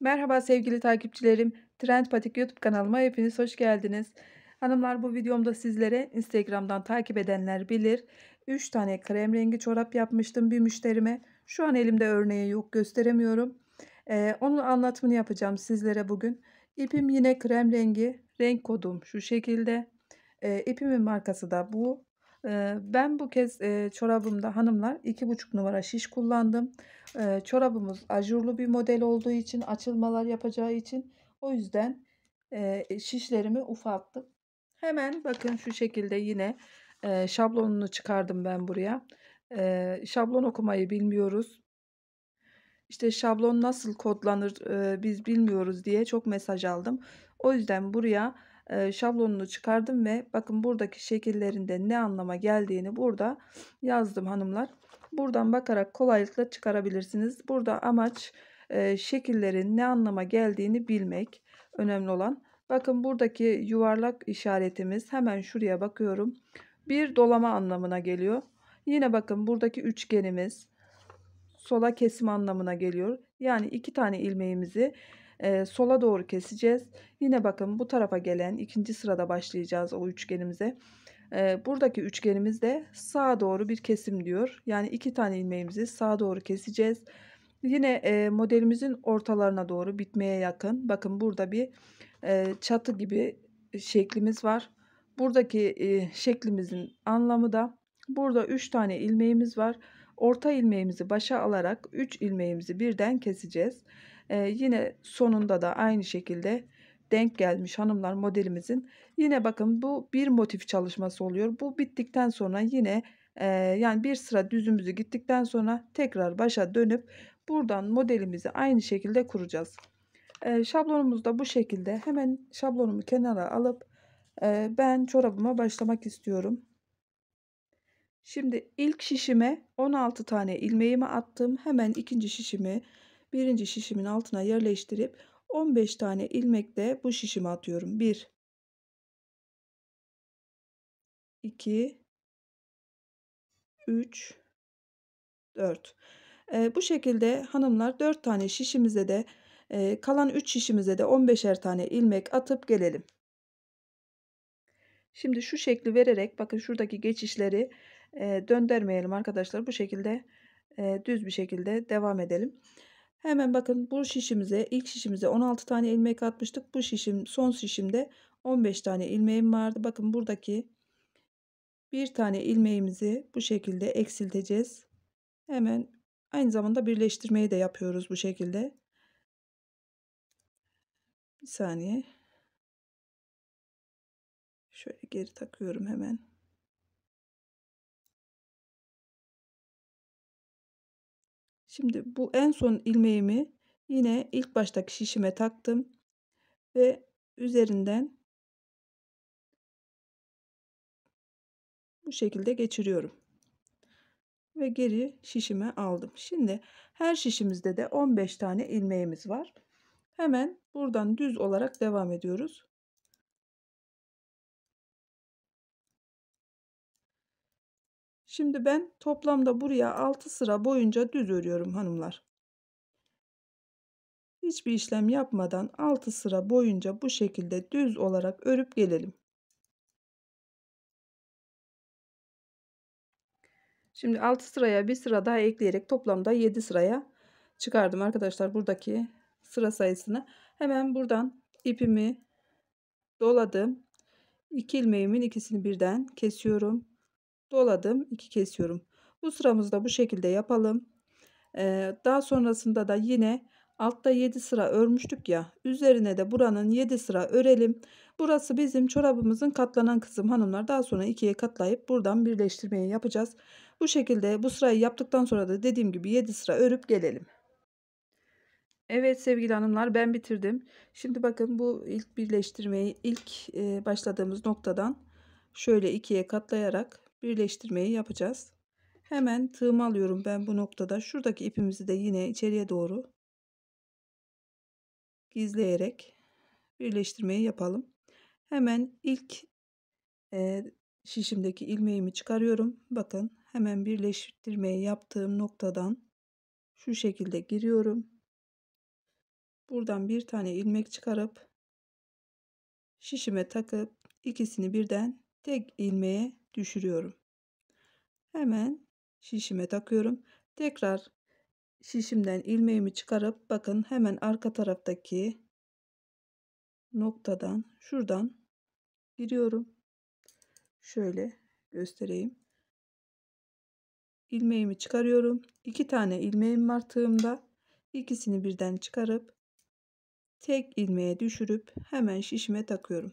Merhaba sevgili takipçilerim. Trend Patik YouTube kanalıma hepiniz hoş geldiniz. Hanımlar bu videomda sizlere Instagram'dan takip edenler bilir. 3 tane krem rengi çorap yapmıştım bir müşterime. Şu an elimde örneği yok gösteremiyorum. Ee, onun anlatımını yapacağım sizlere bugün. İpim yine krem rengi. Renk kodum şu şekilde. Ee, ipimin markası da bu. Ee, ben bu kez e, çorabımda hanımlar 2,5 numara şiş kullandım e, çorabımız ajurlu bir model olduğu için açılmalar yapacağı için o yüzden e, şişlerimi ufalttım. Hemen bakın şu şekilde yine e, şablonunu çıkardım ben buraya. E, şablon okumayı bilmiyoruz. İşte şablon nasıl kodlanır e, biz bilmiyoruz diye çok mesaj aldım. O yüzden buraya e, şablonunu çıkardım ve bakın buradaki şekillerinde ne anlama geldiğini burada yazdım hanımlar. Buradan bakarak kolaylıkla çıkarabilirsiniz. Burada amaç e, şekillerin ne anlama geldiğini bilmek önemli olan. Bakın buradaki yuvarlak işaretimiz hemen şuraya bakıyorum. Bir dolama anlamına geliyor. Yine bakın buradaki üçgenimiz sola kesim anlamına geliyor. Yani iki tane ilmeğimizi e, sola doğru keseceğiz. Yine bakın bu tarafa gelen ikinci sırada başlayacağız o üçgenimize buradaki üçgenimiz de sağa doğru bir kesim diyor. Yani iki tane ilmeğimizi sağa doğru keseceğiz. Yine e, modelimizin ortalarına doğru bitmeye yakın. Bakın burada bir e, çatı gibi şeklimiz var. Buradaki e, şeklimizin anlamı da burada 3 tane ilmeğimiz var. Orta ilmeğimizi başa alarak 3 ilmeğimizi birden keseceğiz. E, yine sonunda da aynı şekilde denk gelmiş hanımlar modelimizin Yine bakın bu bir motif çalışması oluyor. Bu bittikten sonra yine e, yani bir sıra düzümüzü gittikten sonra tekrar başa dönüp buradan modelimizi aynı şekilde kuracağız. E, şablonumuz da bu şekilde. Hemen şablonumu kenara alıp e, ben çorabıma başlamak istiyorum. Şimdi ilk şişime 16 tane ilmeğimi attım. Hemen ikinci şişimi birinci şişimin altına yerleştirip 15 tane ilmek de bu şişime atıyorum. 1 2, 3, 4. E, bu şekilde hanımlar 4 tane şişimize de e, kalan 3 şişimize de 15'er tane ilmek atıp gelelim. Şimdi şu şekli vererek bakın şuradaki geçişleri e, döndürmeyelim arkadaşlar. Bu şekilde e, düz bir şekilde devam edelim. Hemen bakın bu şişimize ilk şişimize 16 tane ilmek atmıştık. Bu şişim son şişimde 15 tane ilmeğim vardı. Bakın buradaki bir tane ilmeğimizi bu şekilde eksilteceğiz. Hemen aynı zamanda birleştirmeyi de yapıyoruz bu şekilde. Bir saniye. Şöyle geri takıyorum hemen. Şimdi bu en son ilmeğimi yine ilk baştaki şişime taktım ve üzerinden bu şekilde geçiriyorum. Ve geri şişime aldım. Şimdi her şişimizde de 15 tane ilmeğimiz var. Hemen buradan düz olarak devam ediyoruz. Şimdi ben toplamda buraya 6 sıra boyunca düz örüyorum hanımlar. Hiçbir işlem yapmadan 6 sıra boyunca bu şekilde düz olarak örüp gelelim. Şimdi 6 sıraya bir sıra daha ekleyerek toplamda 7 sıraya çıkardım arkadaşlar buradaki sıra sayısını. Hemen buradan ipimi doladım. 2 ilmeğimin ikisini birden kesiyorum. Doladım, 2 kesiyorum. Bu sıramızı da bu şekilde yapalım. Ee, daha sonrasında da yine altta 7 sıra örmüştük ya. Üzerine de buranın 7 sıra örelim. Burası bizim çorabımızın katlanan kısım hanımlar. Daha sonra ikiye katlayıp buradan birleştirmeyi yapacağız. Bu şekilde bu sırayı yaptıktan sonra da dediğim gibi 7 sıra örüp gelelim. Evet sevgili hanımlar ben bitirdim. Şimdi bakın bu ilk birleştirmeyi ilk e, başladığımız noktadan şöyle ikiye katlayarak birleştirmeyi yapacağız. Hemen tığımı alıyorum ben bu noktada. Şuradaki ipimizi de yine içeriye doğru gizleyerek birleştirmeyi yapalım. Hemen ilk e, şişimdeki ilmeğimi çıkarıyorum. Bakın hemen birleştirmeyi yaptığım noktadan şu şekilde giriyorum. Buradan bir tane ilmek çıkarıp şişime takıp ikisini birden tek ilmeğe düşürüyorum. Hemen şişime takıyorum. Tekrar şişimden ilmeğimi çıkarıp bakın hemen arka taraftaki noktadan şuradan giriyorum. Şöyle göstereyim ilmeğimi çıkarıyorum. 2 tane ilmeğim var tığımda. İkisini birden çıkarıp tek ilmeğe düşürüp hemen şişime takıyorum.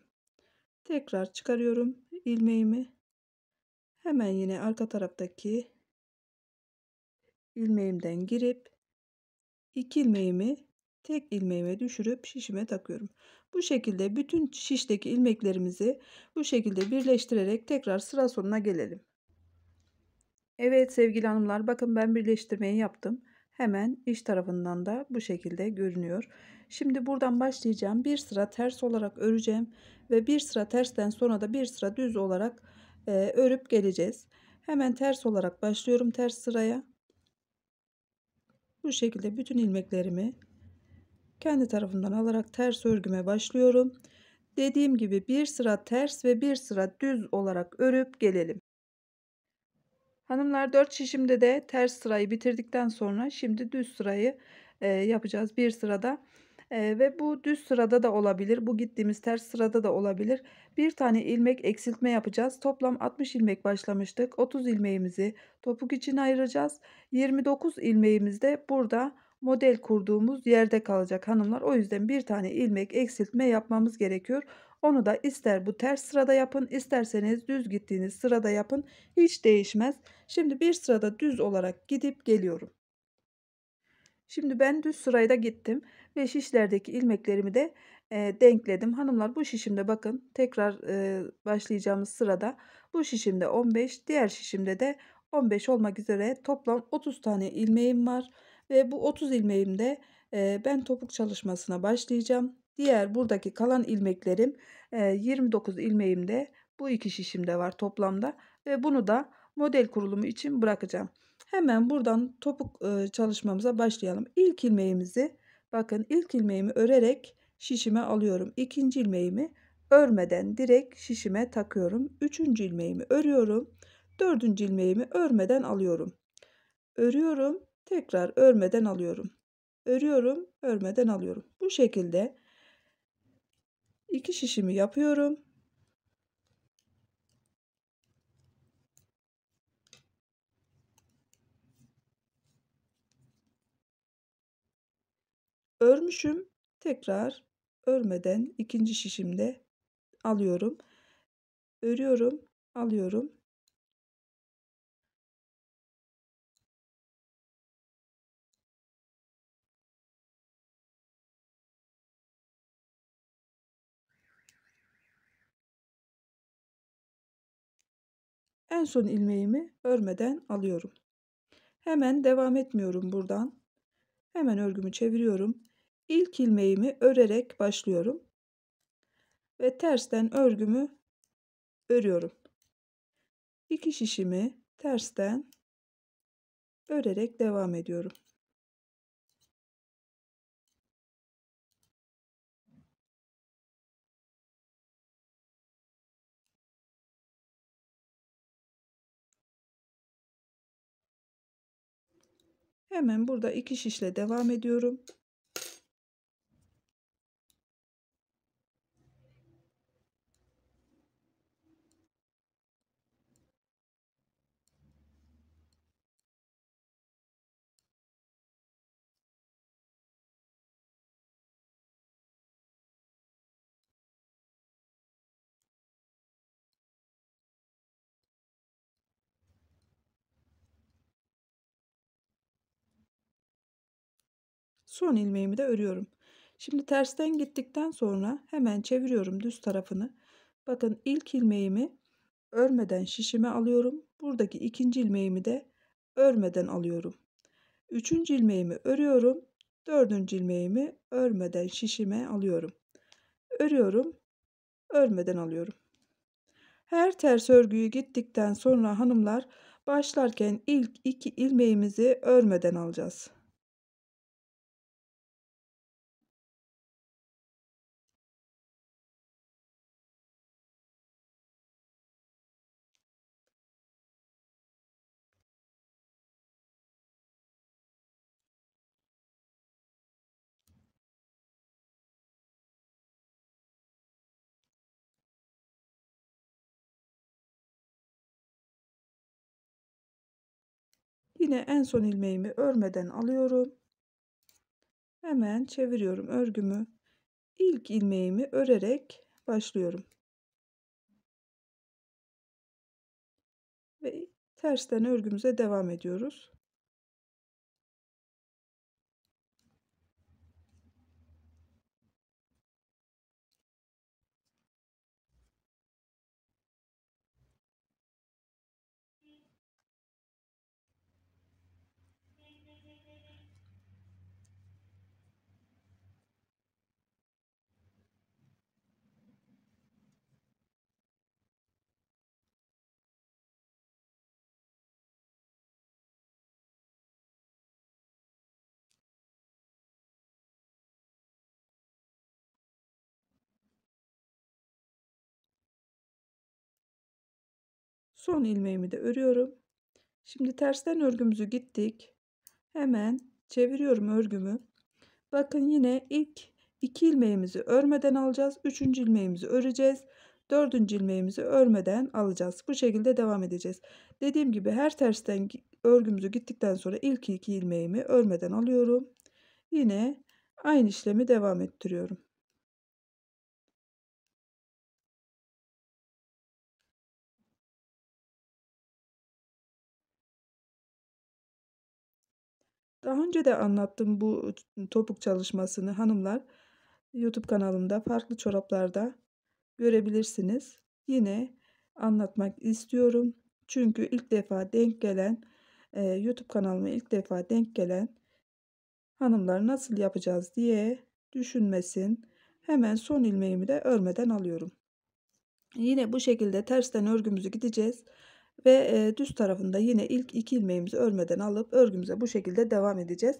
Tekrar çıkarıyorum ilmeğimi. Hemen yine arka taraftaki ilmeğimden girip iki ilmeğimi tek ilmeğime düşürüp şişime takıyorum. Bu şekilde bütün şişteki ilmeklerimizi bu şekilde birleştirerek tekrar sıra sonuna gelelim. Evet sevgili hanımlar bakın ben birleştirmeyi yaptım. Hemen iç tarafından da bu şekilde görünüyor. Şimdi buradan başlayacağım. Bir sıra ters olarak öreceğim ve bir sıra tersten sonra da bir sıra düz olarak e, örüp geleceğiz. Hemen ters olarak başlıyorum ters sıraya. Bu şekilde bütün ilmeklerimi kendi tarafından alarak ters örgüme başlıyorum. Dediğim gibi bir sıra ters ve bir sıra düz olarak örüp gelelim. Hanımlar 4 şişimde de ters sırayı bitirdikten sonra şimdi düz sırayı e, yapacağız. Bir sırada e, ve bu düz sırada da olabilir. Bu gittiğimiz ters sırada da olabilir. Bir tane ilmek eksiltme yapacağız. Toplam 60 ilmek başlamıştık. 30 ilmeğimizi topuk için ayıracağız. 29 ilmeğimiz de burada model kurduğumuz yerde kalacak hanımlar. O yüzden bir tane ilmek eksiltme yapmamız gerekiyor. Onu da ister bu ters sırada yapın isterseniz düz gittiğiniz sırada yapın hiç değişmez. Şimdi bir sırada düz olarak gidip geliyorum. Şimdi ben düz sırayla gittim ve şişlerdeki ilmeklerimi de e, denkledim. Hanımlar bu şişimde bakın tekrar e, başlayacağımız sırada bu şişimde 15 diğer şişimde de 15 olmak üzere toplam 30 tane ilmeğim var. Ve bu 30 ilmeğimde e, ben topuk çalışmasına başlayacağım. Diğer buradaki kalan ilmeklerim e, 29 ilmeğimde bu iki şişimde var toplamda. Ve bunu da model kurulumu için bırakacağım. Hemen buradan topuk e, çalışmamıza başlayalım. İlk ilmeğimizi bakın ilk ilmeğimi örerek şişime alıyorum. İkinci ilmeğimi örmeden direkt şişime takıyorum. Üçüncü ilmeğimi örüyorum. Dördüncü ilmeğimi örmeden alıyorum. Örüyorum tekrar örmeden alıyorum. Örüyorum, örmeden alıyorum. Bu şekilde iki şişimi yapıyorum. Örmüşüm. Tekrar örmeden ikinci şişimde alıyorum. Örüyorum, alıyorum. En son ilmeğimi örmeden alıyorum. Hemen devam etmiyorum buradan. Hemen örgümü çeviriyorum. İlk ilmeğimi örerek başlıyorum. Ve tersten örgümü örüyorum. İki şişimi tersten örerek devam ediyorum. Hemen burada iki şişle devam ediyorum. son ilmeğimi de örüyorum. Şimdi tersten gittikten sonra hemen çeviriyorum düz tarafını. Bakın ilk ilmeğimi örmeden şişime alıyorum. Buradaki ikinci ilmeğimi de örmeden alıyorum. Üçüncü ilmeğimi örüyorum. Dördüncü ilmeğimi örmeden şişime alıyorum. Örüyorum. Örmeden alıyorum. Her ters örgüyü gittikten sonra hanımlar başlarken ilk iki ilmeğimizi örmeden alacağız. Yine en son ilmeğimi örmeden alıyorum. Hemen çeviriyorum örgümü. İlk ilmeğimi örerek başlıyorum. Ve tersten örgümüze devam ediyoruz. Son ilmeğimi de örüyorum. Şimdi tersten örgümüzü gittik. Hemen çeviriyorum örgümü. Bakın yine ilk iki ilmeğimizi örmeden alacağız. Üçüncü ilmeğimizi öreceğiz. Dördüncü ilmeğimizi örmeden alacağız. Bu şekilde devam edeceğiz. Dediğim gibi her tersten örgümüzü gittikten sonra ilk iki ilmeğimi örmeden alıyorum. Yine aynı işlemi devam ettiriyorum. Daha önce de anlattım bu topuk çalışmasını hanımlar. YouTube kanalımda farklı çoraplarda görebilirsiniz. Yine anlatmak istiyorum. Çünkü ilk defa denk gelen e, YouTube kanalıma ilk defa denk gelen hanımlar nasıl yapacağız diye düşünmesin. Hemen son ilmeğimi de örmeden alıyorum. Yine bu şekilde tersten örgümüzü gideceğiz. Ve e, düz tarafında yine ilk iki ilmeğimizi örmeden alıp örgümüze bu şekilde devam edeceğiz.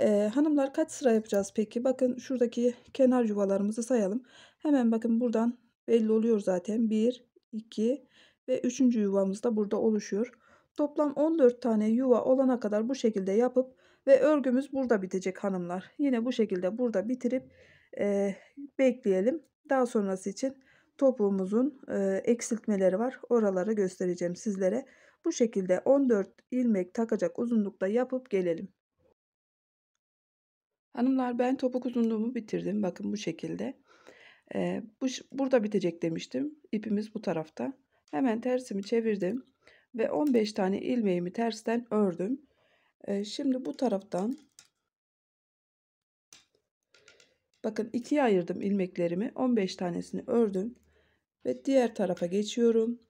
E, hanımlar kaç sıra yapacağız peki? Bakın şuradaki kenar yuvalarımızı sayalım. Hemen bakın buradan belli oluyor zaten. 1, 2 ve 3. yuvamız da burada oluşuyor. Toplam 14 tane yuva olana kadar bu şekilde yapıp ve örgümüz burada bitecek hanımlar. Yine bu şekilde burada bitirip e, bekleyelim. Daha sonrası için topuğumuzun e, eksiltmeleri var. Oraları göstereceğim sizlere. Bu şekilde 14 ilmek takacak uzunlukta yapıp gelelim. Hanımlar ben topuk uzunluğumu bitirdim. Bakın bu şekilde. Ee, bu, burada bitecek demiştim. İpimiz bu tarafta. Hemen tersimi çevirdim. Ve 15 tane ilmeğimi tersten ördüm. Ee, şimdi bu taraftan bakın ikiye ayırdım ilmeklerimi. 15 tanesini ördüm. Ve diğer tarafa geçiyorum.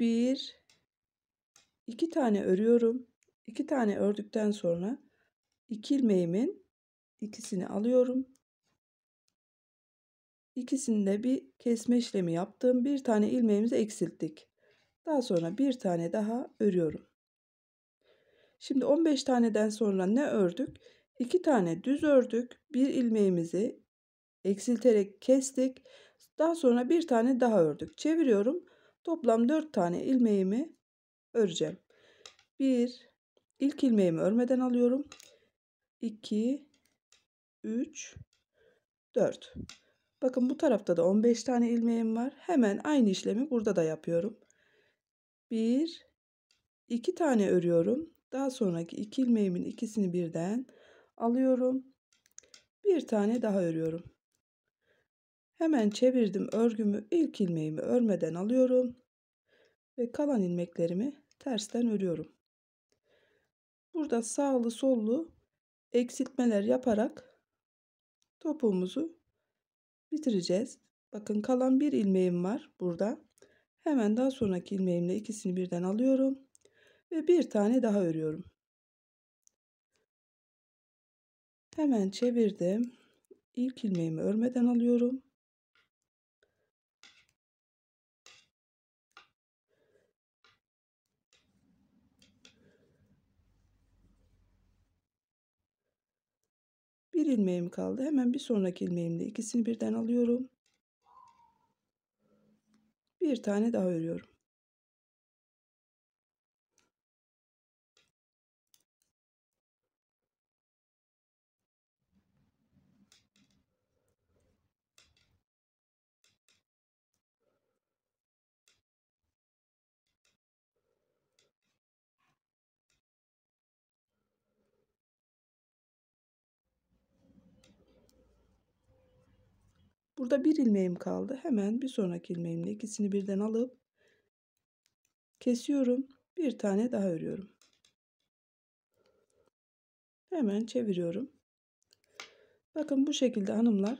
1 2 tane örüyorum. 2 tane ördükten sonra 2 ilmeğimin ikisini alıyorum. İkisinde bir kesme işlemi yaptım. Bir tane ilmeğimizi eksilttik. Daha sonra bir tane daha örüyorum. Şimdi 15 taneden sonra ne ördük? 2 tane düz ördük. Bir ilmeğimizi eksilterek kestik. Daha sonra bir tane daha ördük. Çeviriyorum. Toplam 4 tane ilmeğimi öreceğim. 1 ilk ilmeğimi örmeden alıyorum. 2 3 4 Bakın bu tarafta da 15 tane ilmeğim var. Hemen aynı işlemi burada da yapıyorum. 1 2 tane örüyorum. Daha sonraki iki ilmeğimin ikisini birden alıyorum. Bir tane daha örüyorum. Hemen çevirdim örgümü ilk ilmeğimi örmeden alıyorum ve kalan ilmeklerimi tersten örüyorum. Burada sağlı sollu eksiltmeler yaparak topuğumuzu bitireceğiz. Bakın kalan bir ilmeğim var burada. Hemen daha sonraki ilmeğimle ikisini birden alıyorum ve bir tane daha örüyorum. Hemen çevirdim. İlk ilmeğimi örmeden alıyorum ilmeğim kaldı. Hemen bir sonraki ilmeğimde ikisini birden alıyorum. Bir tane daha örüyorum. Burada bir ilmeğim kaldı. Hemen bir sonraki ilmeğimle ikisini birden alıp kesiyorum. Bir tane daha örüyorum. Hemen çeviriyorum. Bakın bu şekilde hanımlar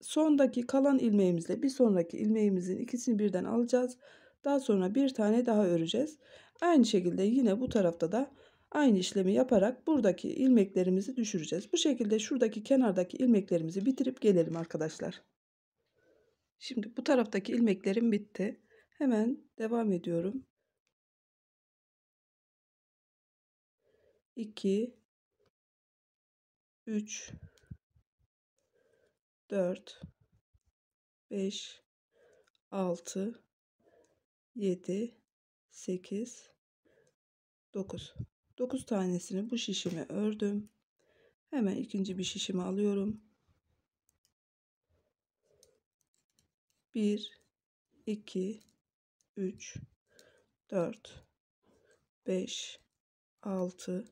sondaki kalan ilmeğimizle bir sonraki ilmeğimizin ikisini birden alacağız. Daha sonra bir tane daha öreceğiz. Aynı şekilde yine bu tarafta da aynı işlemi yaparak buradaki ilmeklerimizi düşüreceğiz. Bu şekilde şuradaki kenardaki ilmeklerimizi bitirip gelelim arkadaşlar. Şimdi bu taraftaki ilmeklerim bitti. Hemen devam ediyorum. 2 3 4 5 6 7 8 9 9 tanesini bu şişime ördüm. Hemen ikinci bir şişimi alıyorum. 1 2 3 4 5 6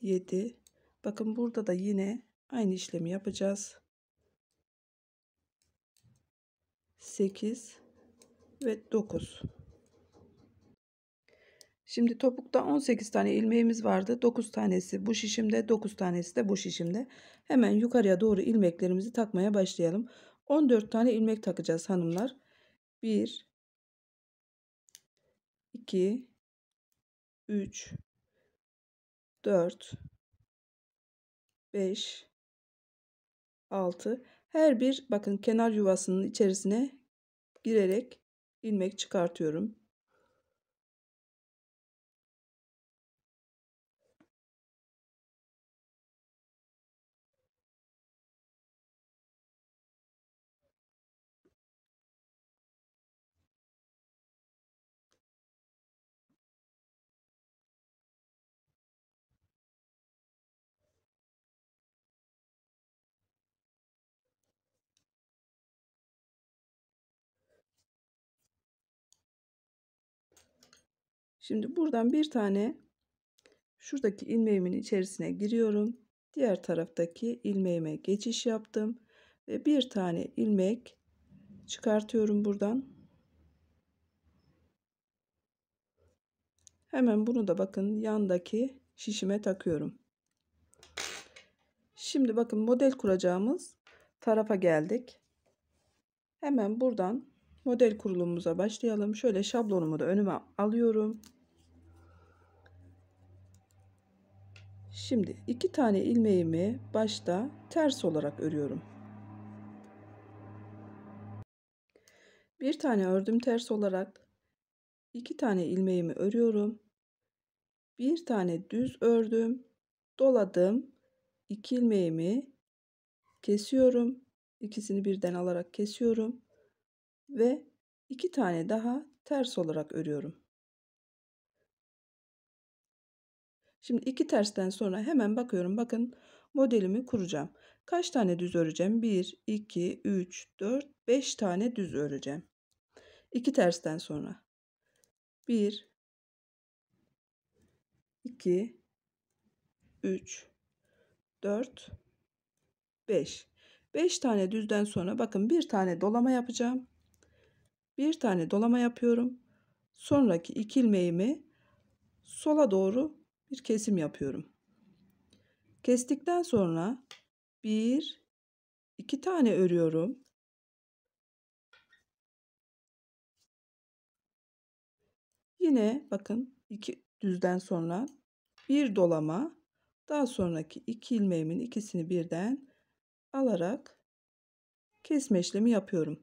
7 bakın burada da yine aynı işlemi yapacağız 8 ve 9 Şimdi topukta 18 tane ilmeğimiz vardı. 9 tanesi bu şişimde, 9 tanesi de bu şişimde. Hemen yukarıya doğru ilmeklerimizi takmaya başlayalım. 14 tane ilmek takacağız hanımlar. 1 2 3 4 5 6 her bir bakın kenar yuvasının içerisine girerek ilmek çıkartıyorum. Şimdi buradan bir tane şuradaki ilmeğimin içerisine giriyorum. Diğer taraftaki ilmeğime geçiş yaptım ve bir tane ilmek çıkartıyorum buradan. Hemen bunu da bakın yandaki şişime takıyorum. Şimdi bakın model kuracağımız tarafa geldik. Hemen buradan Model kurulumumuza başlayalım. Şöyle şablonumu da önüme alıyorum. Şimdi iki tane ilmeğimi başta ters olarak örüyorum. Bir tane ördüm ters olarak. iki tane ilmeğimi örüyorum. Bir tane düz ördüm. Doladım. iki ilmeğimi kesiyorum. İkisini birden alarak kesiyorum ve iki tane daha ters olarak örüyorum. Şimdi iki tersten sonra hemen bakıyorum. Bakın modelimi kuracağım. Kaç tane düz öreceğim? 1, 2, 3, 4, 5 tane düz öreceğim. İki tersten sonra. 1, 2, 3, 4, 5. 5 tane düzden sonra bakın bir tane dolama yapacağım bir tane dolama yapıyorum. Sonraki iki ilmeğimi sola doğru bir kesim yapıyorum. Kestikten sonra bir iki tane örüyorum. Yine bakın iki düzden sonra bir dolama daha sonraki iki ilmeğimin ikisini birden alarak kesme işlemi yapıyorum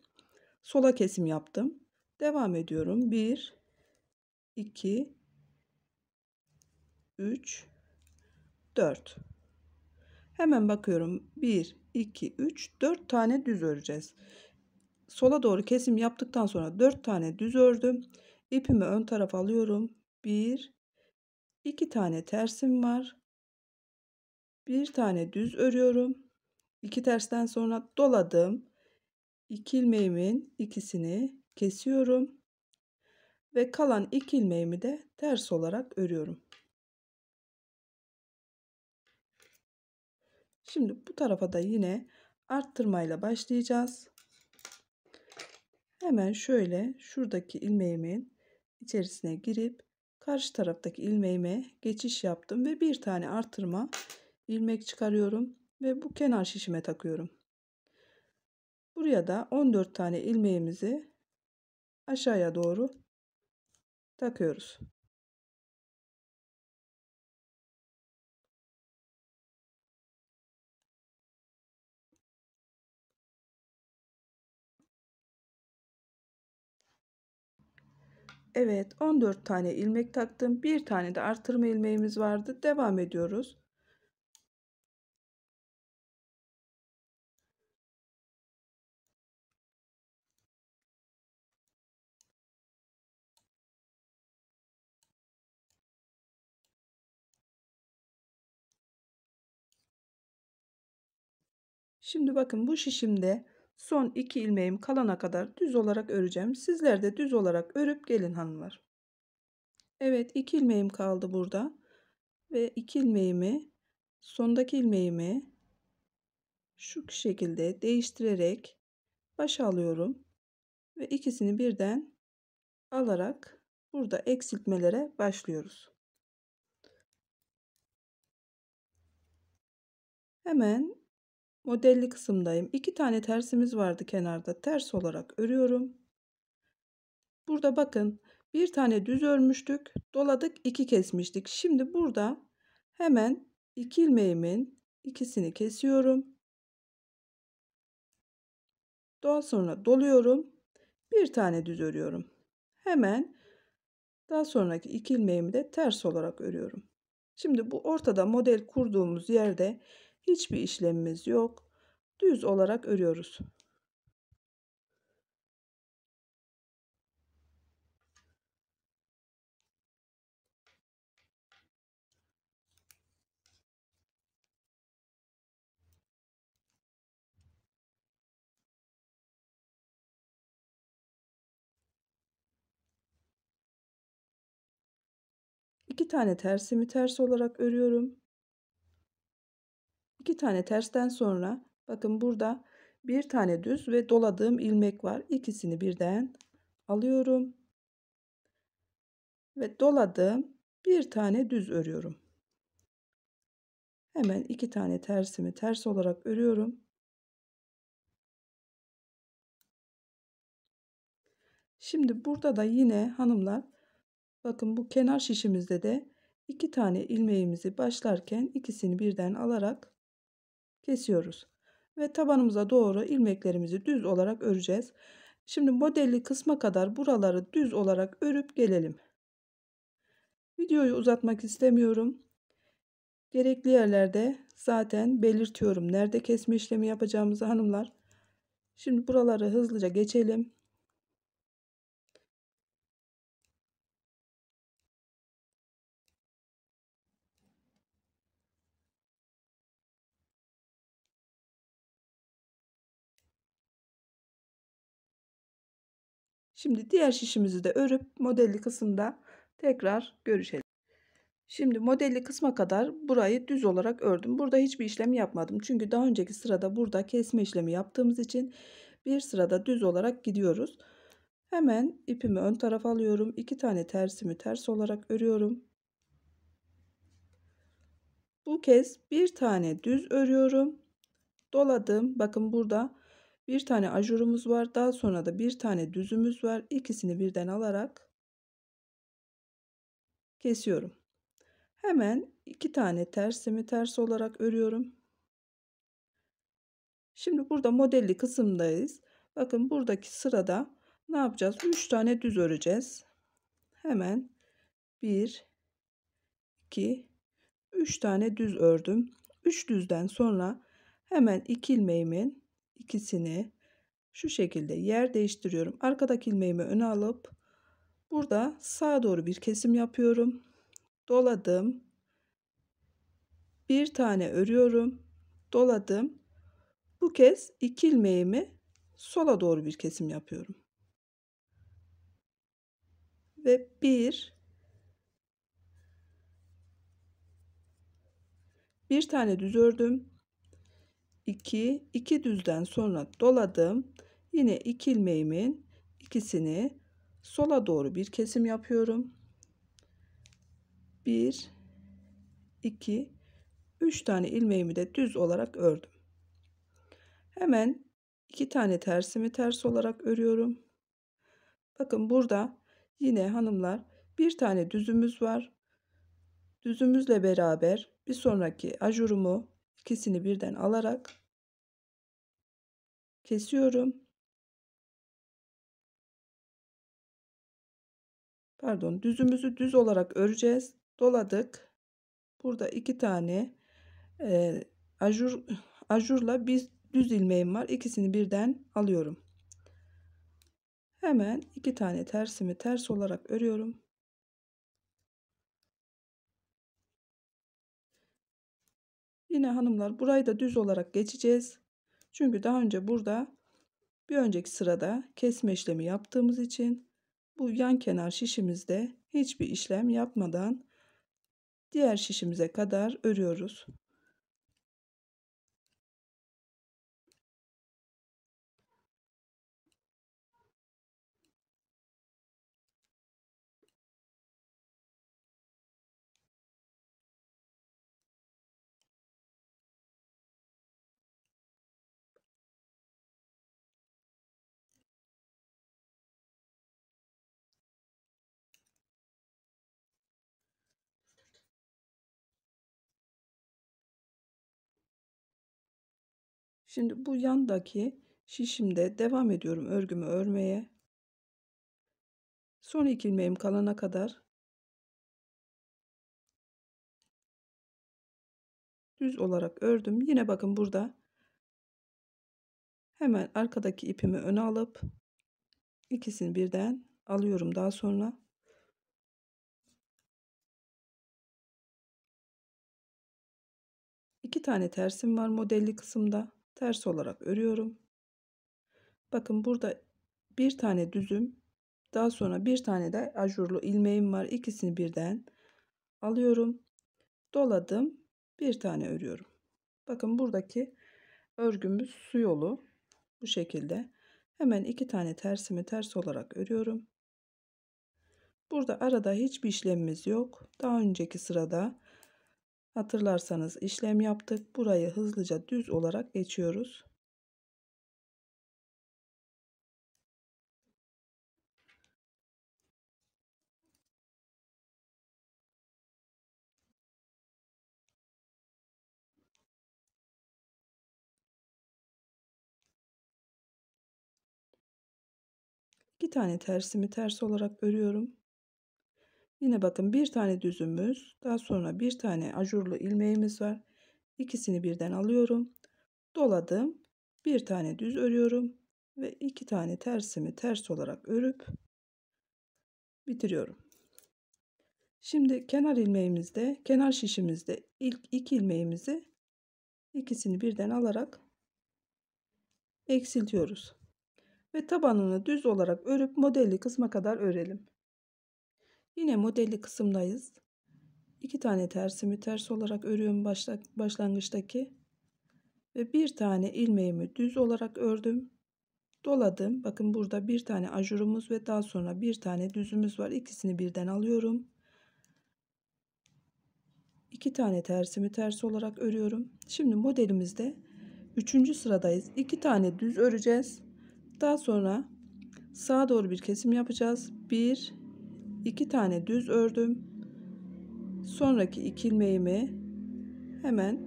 sola kesim yaptım. Devam ediyorum. 1 2 3 4 Hemen bakıyorum. 1 2 3 4 tane düz öreceğiz. Sola doğru kesim yaptıktan sonra 4 tane düz ördüm. İpimi ön tarafa alıyorum. 1 2 tane tersim var. 1 tane düz örüyorum. 2 tersten sonra doladım iki ilmeğimin ikisini kesiyorum ve kalan iki ilmeğimi de ters olarak örüyorum. Şimdi bu tarafa da yine arttırmayla başlayacağız. Hemen şöyle şuradaki ilmeğimin içerisine girip karşı taraftaki ilmeğime geçiş yaptım ve bir tane artırma ilmek çıkarıyorum ve bu kenar şişime takıyorum. Buraya da 14 tane ilmeğimizi aşağıya doğru takıyoruz. Evet 14 tane ilmek taktım. Bir tane de artırma ilmeğimiz vardı. Devam ediyoruz. Şimdi bakın bu şişimde son iki ilmeğim kalana kadar düz olarak öreceğim. Sizler de düz olarak örüp gelin hanımlar. Evet iki ilmeğim kaldı burada. Ve iki ilmeğimi sondaki ilmeğimi şu şekilde değiştirerek başa alıyorum. Ve ikisini birden alarak burada eksiltmelere başlıyoruz. Hemen modelli kısımdayım. İki tane tersimiz vardı kenarda. Ters olarak örüyorum. Burada bakın bir tane düz örmüştük. Doladık iki kesmiştik. Şimdi burada hemen iki ilmeğimin ikisini kesiyorum. Daha sonra doluyorum. Bir tane düz örüyorum. Hemen daha sonraki iki ilmeğimi de ters olarak örüyorum. Şimdi bu ortada model kurduğumuz yerde hiçbir işlemimiz yok. Düz olarak örüyoruz. İki tane tersimi ters olarak örüyorum. 2 tane tersten sonra bakın burada bir tane düz ve doladığım ilmek var. İkisini birden alıyorum. Ve doladığım bir tane düz örüyorum. Hemen iki tane tersimi ters olarak örüyorum. Şimdi burada da yine hanımlar bakın bu kenar şişimizde de iki tane ilmeğimizi başlarken ikisini birden alarak kesiyoruz. Ve tabanımıza doğru ilmeklerimizi düz olarak öreceğiz. Şimdi modelli kısma kadar buraları düz olarak örüp gelelim. Videoyu uzatmak istemiyorum. Gerekli yerlerde zaten belirtiyorum nerede kesme işlemi yapacağımızı hanımlar. Şimdi buraları hızlıca geçelim. Şimdi diğer şişimizi de örüp modelli kısımda tekrar görüşelim. Şimdi modelli kısma kadar burayı düz olarak ördüm. Burada hiçbir işlem yapmadım. Çünkü daha önceki sırada burada kesme işlemi yaptığımız için bir sırada düz olarak gidiyoruz. Hemen ipimi ön tarafa alıyorum. İki tane tersimi ters olarak örüyorum. Bu kez bir tane düz örüyorum. Doladım. Bakın burada bir tane ajurumuz var. Daha sonra da bir tane düzümüz var. İkisini birden alarak kesiyorum. Hemen iki tane tersimi ters olarak örüyorum. Şimdi burada modelli kısımdayız. Bakın buradaki sırada ne yapacağız? 3 tane düz öreceğiz. Hemen 1 2 3 tane düz ördüm. 3 düzden sonra hemen 2 ilmeğimin ikisini şu şekilde yer değiştiriyorum. Arkadaki ilmeğimi öne alıp burada sağa doğru bir kesim yapıyorum. Doladım. Bir tane örüyorum. Doladım. Bu kez iki ilmeğimi sola doğru bir kesim yapıyorum. Ve bir bir tane düz ördüm. 2, 2 düzden sonra doladım. Yine iki ilmeğimin ikisini sola doğru bir kesim yapıyorum. 1, 2, 3 tane ilmeğimi de düz olarak ördüm. Hemen iki tane tersimi ters olarak örüyorum. Bakın burada yine hanımlar bir tane düzümüz var. Düzümüzle beraber bir sonraki ajurumu ikisini birden alarak kesiyorum. Pardon, düzümüzü düz olarak öreceğiz. Doladık. Burada iki tane e, ajur ajurla bir düz ilmeğim var. İkisini birden alıyorum. Hemen iki tane tersimi ters olarak örüyorum. Yine hanımlar burayı da düz olarak geçeceğiz. Çünkü daha önce burada bir önceki sırada kesme işlemi yaptığımız için bu yan kenar şişimizde hiçbir işlem yapmadan diğer şişimize kadar örüyoruz. Şimdi bu yandaki şişimde devam ediyorum örgümü örmeye. Son iki ilmeğim kalana kadar düz olarak ördüm. Yine bakın burada hemen arkadaki ipimi öne alıp ikisini birden alıyorum daha sonra. İki tane tersim var modelli kısımda ters olarak örüyorum. Bakın burada bir tane düzüm daha sonra bir tane de ajurlu ilmeğim var. İkisini birden alıyorum. Doladım. Bir tane örüyorum. Bakın buradaki örgümüz su yolu. Bu şekilde. Hemen iki tane tersimi ters olarak örüyorum. Burada arada hiçbir işlemimiz yok. Daha önceki sırada Hatırlarsanız işlem yaptık. Burayı hızlıca düz olarak geçiyoruz. İki tane tersimi ters olarak örüyorum. Yine bakın bir tane düzümüz daha sonra bir tane ajurlu ilmeğimiz var. İkisini birden alıyorum. Doladım. Bir tane düz örüyorum ve iki tane tersimi ters olarak örüp bitiriyorum. Şimdi kenar ilmeğimizde, kenar şişimizde ilk iki ilmeğimizi ikisini birden alarak eksiltiyoruz. Ve tabanını düz olarak örüp modelli kısma kadar örelim. Yine modeli kısımdayız. İki tane tersimi ters olarak örüyorum başlangıçtaki. Ve bir tane ilmeğimi düz olarak ördüm. Doladım. Bakın burada bir tane ajurumuz ve daha sonra bir tane düzümüz var. İkisini birden alıyorum. İki tane tersimi ters olarak örüyorum. Şimdi modelimizde üçüncü sıradayız. İki tane düz öreceğiz. Daha sonra sağa doğru bir kesim yapacağız. Bir 2 tane düz ördüm. Sonraki iki ilmeğimi hemen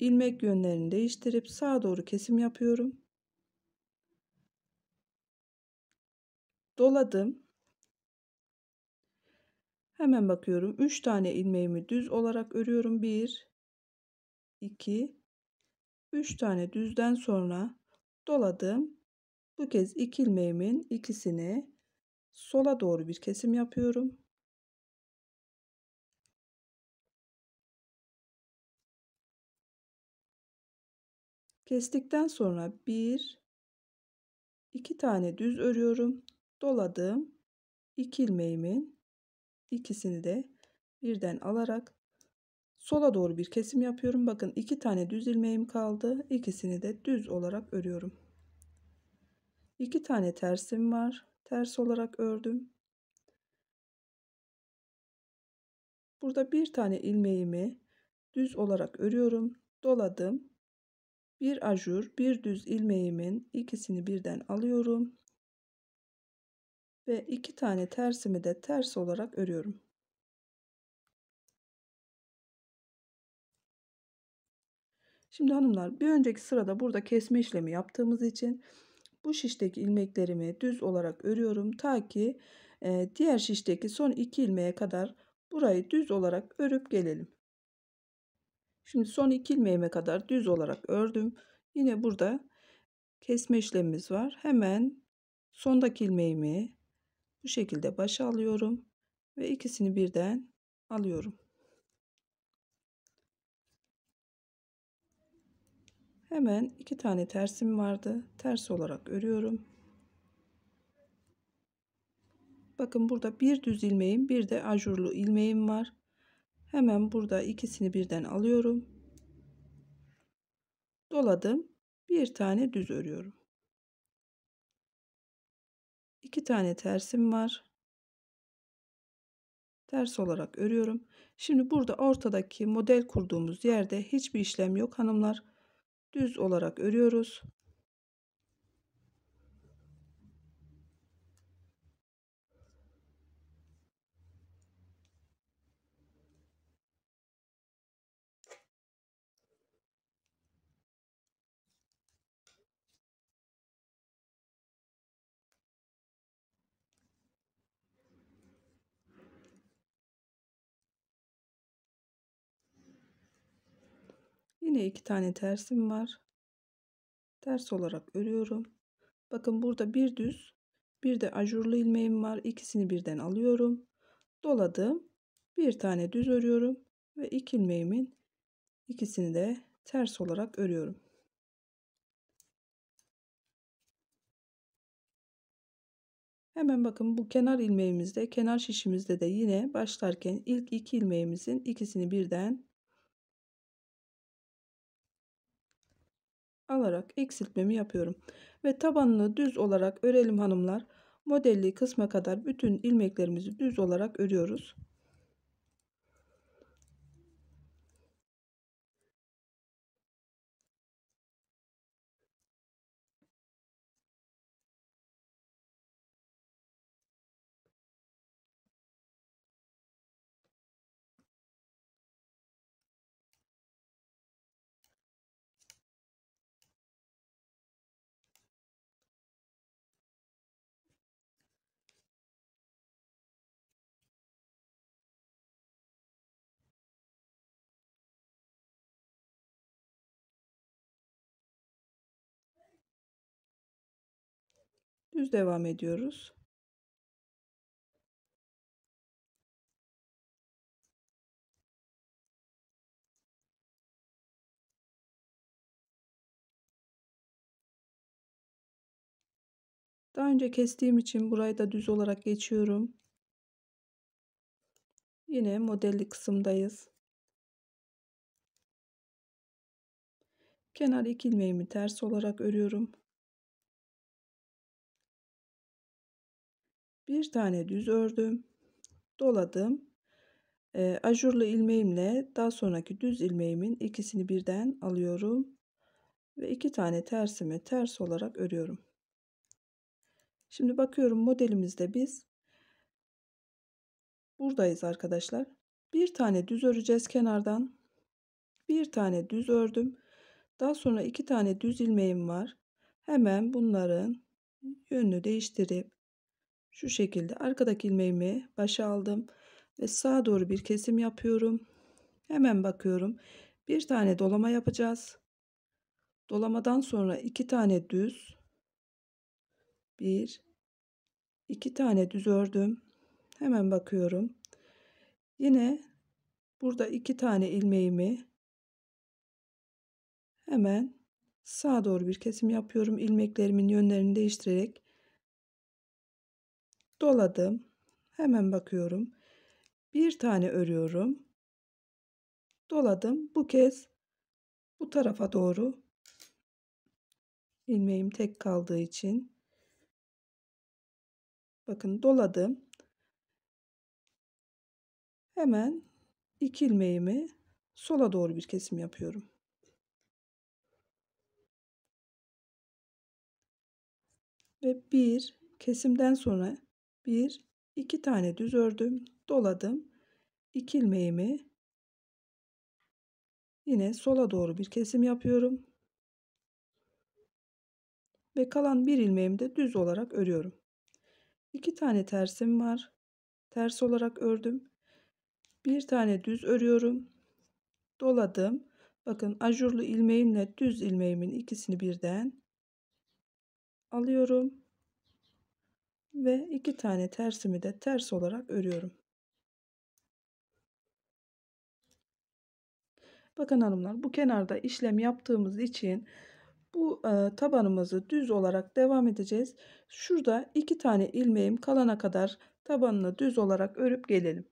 ilmek yönlerini değiştirip sağa doğru kesim yapıyorum. Doladım. Hemen bakıyorum. 3 tane ilmeğimi düz olarak örüyorum. 1 2 3 tane düzden sonra doladım. Bu kez iki ilmeğimin ikisini sola doğru bir kesim yapıyorum. Kestikten sonra bir, iki tane düz örüyorum. Doladığım iki ilmeğimin ikisini de birden alarak sola doğru bir kesim yapıyorum. Bakın iki tane düz ilmeğim kaldı. İkisini de düz olarak örüyorum. İki tane tersim var ters olarak ördüm. Burada bir tane ilmeğimi düz olarak örüyorum. Doladım. Bir ajur, bir düz ilmeğimin ikisini birden alıyorum. Ve iki tane tersimi de ters olarak örüyorum. Şimdi hanımlar bir önceki sırada burada kesme işlemi yaptığımız için bu şişteki ilmeklerimi düz olarak örüyorum ta ki e, diğer şişteki son iki ilmeğe kadar burayı düz olarak örüp gelelim. Şimdi son iki ilmeğime kadar düz olarak ördüm. Yine burada kesme işlemimiz var. Hemen sondaki ilmeğimi bu şekilde başa alıyorum ve ikisini birden alıyorum. Hemen iki tane tersim vardı. Ters olarak örüyorum. Bakın burada bir düz ilmeğim bir de ajurlu ilmeğim var. Hemen burada ikisini birden alıyorum. Doladım. Bir tane düz örüyorum. İki tane tersim var. Ters olarak örüyorum. Şimdi burada ortadaki model kurduğumuz yerde hiçbir işlem yok hanımlar düz olarak örüyoruz. Yine iki tane tersim var. Ters olarak örüyorum. Bakın burada bir düz bir de ajurlu ilmeğim var. İkisini birden alıyorum. Doladım. Bir tane düz örüyorum ve iki ilmeğimin ikisini de ters olarak örüyorum. Hemen bakın bu kenar ilmeğimizde, kenar şişimizde de yine başlarken ilk iki ilmeğimizin ikisini birden alarak eksiltmemi yapıyorum. Ve tabanını düz olarak örelim hanımlar. Modelli kısma kadar bütün ilmeklerimizi düz olarak örüyoruz. Düz devam ediyoruz. Daha önce kestiğim için burayı da düz olarak geçiyorum. Yine modelli kısımdayız. Kenar iki ilmeğimi ters olarak örüyorum. bir tane düz ördüm doladım e, ajurlu ilmeğimle daha sonraki düz ilmeğimin ikisini birden alıyorum ve iki tane tersimi ters olarak örüyorum şimdi bakıyorum modelimizde biz buradayız arkadaşlar bir tane düz öreceğiz kenardan bir tane düz ördüm daha sonra iki tane düz ilmeğim var hemen bunların yönünü değiştirip şu şekilde arkadaki ilmeğimi başa aldım ve sağa doğru bir kesim yapıyorum. Hemen bakıyorum. Bir tane dolama yapacağız. Dolamadan sonra iki tane düz. Bir, iki tane düz ördüm. Hemen bakıyorum. Yine burada iki tane ilmeğimi hemen sağa doğru bir kesim yapıyorum. ilmeklerimin yönlerini değiştirerek doladım. Hemen bakıyorum. Bir tane örüyorum. Doladım. Bu kez bu tarafa doğru ilmeğim tek kaldığı için bakın doladım. Hemen iki ilmeğimi sola doğru bir kesim yapıyorum. Ve bir kesimden sonra 1 2 tane düz ördüm, doladım. 2 ilmeğimi yine sola doğru bir kesim yapıyorum. Ve kalan bir ilmeğimi de düz olarak örüyorum. 2 tane tersim var. Ters olarak ördüm. Bir tane düz örüyorum. Doladım. Bakın ajurlu ilmeğimle düz ilmeğimin ikisini birden alıyorum ve iki tane tersimi de ters olarak örüyorum. Bakın hanımlar bu kenarda işlem yaptığımız için bu e, tabanımızı düz olarak devam edeceğiz. Şurada iki tane ilmeğim kalana kadar tabanını düz olarak örüp gelelim.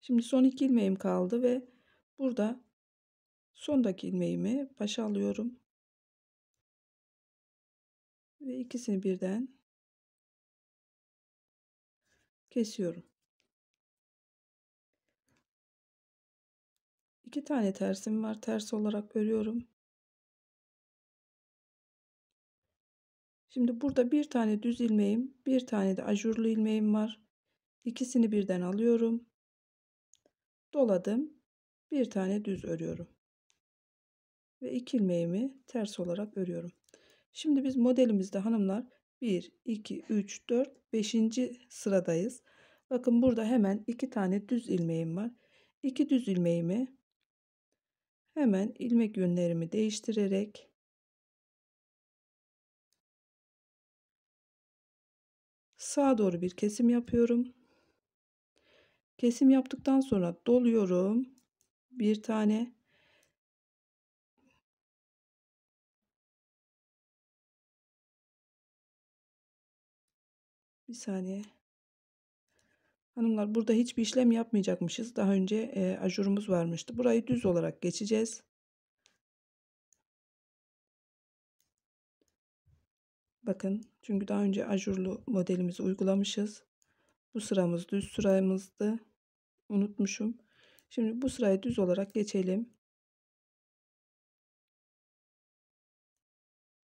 Şimdi son iki ilmeğim kaldı ve burada sondaki ilmeğimi başa alıyorum. Ve ikisini birden kesiyorum. İki tane tersim var. Ters olarak örüyorum. Şimdi burada bir tane düz ilmeğim, bir tane de ajurlu ilmeğim var. İkisini birden alıyorum. Doladım. Bir tane düz örüyorum. Ve iki ilmeğimi ters olarak örüyorum. Şimdi biz modelimizde hanımlar 1, 2, 3, 4, 5. sıradayız. Bakın burada hemen 2 tane düz ilmeğim var. 2 düz ilmeğimi hemen ilmek yönlerimi değiştirerek sağa doğru bir kesim yapıyorum. Kesim yaptıktan sonra doluyorum. Bir tane Bir saniye. Hanımlar burada hiçbir işlem yapmayacakmışız. Daha önce e, ajurumuz varmıştı. Burayı düz olarak geçeceğiz. Bakın çünkü daha önce ajurlu modelimizi uygulamışız. Bu sıramız düz sıramızdı. Unutmuşum. Şimdi bu sırayı düz olarak geçelim.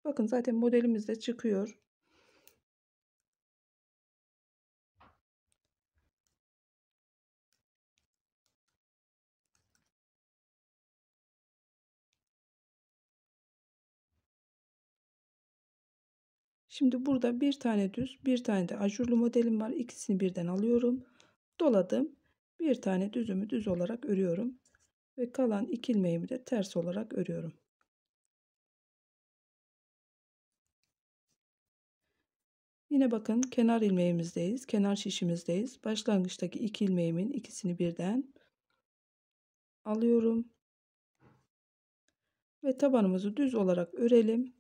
Bakın zaten modelimizde çıkıyor. Şimdi burada bir tane düz, bir tane de ajurlu modelim var. İkisini birden alıyorum. Doladım. Bir tane düzümü düz olarak örüyorum. Ve kalan iki ilmeğimi de ters olarak örüyorum. Yine bakın kenar ilmeğimizdeyiz. Kenar şişimizdeyiz. Başlangıçtaki iki ilmeğimin ikisini birden alıyorum. Ve tabanımızı düz olarak örelim.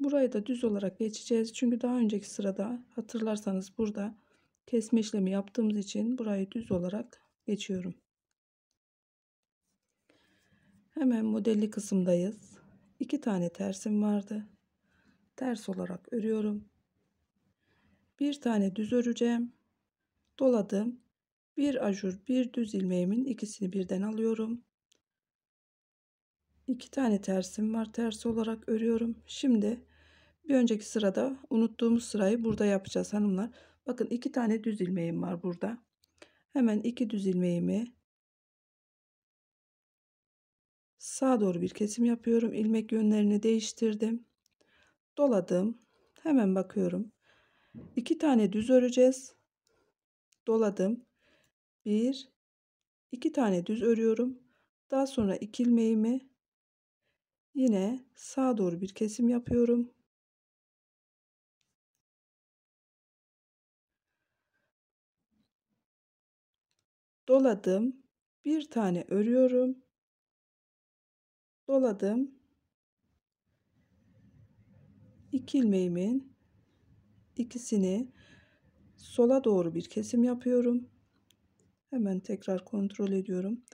Burayı da düz olarak geçeceğiz. Çünkü daha önceki sırada hatırlarsanız burada kesme işlemi yaptığımız için burayı düz olarak geçiyorum. Hemen modelli kısımdayız. İki tane tersim vardı. Ters olarak örüyorum. Bir tane düz öreceğim. Doladım. Bir ajur, bir düz ilmeğimin ikisini birden alıyorum. İki tane tersim var. Ters olarak örüyorum. Şimdi bir önceki sırada unuttuğumuz sırayı burada yapacağız hanımlar. Bakın iki tane düz ilmeğim var burada. Hemen iki düz ilmeğimi sağa doğru bir kesim yapıyorum. İlmek yönlerini değiştirdim. Doladım. Hemen bakıyorum. İki tane düz öreceğiz. Doladım. Bir, iki tane düz örüyorum. Daha sonra iki ilmeğimi yine sağa doğru bir kesim yapıyorum. doladım bir tane örüyorum doladım iki ilmeğimin ikisini sola doğru bir kesim yapıyorum hemen tekrar kontrol ediyorum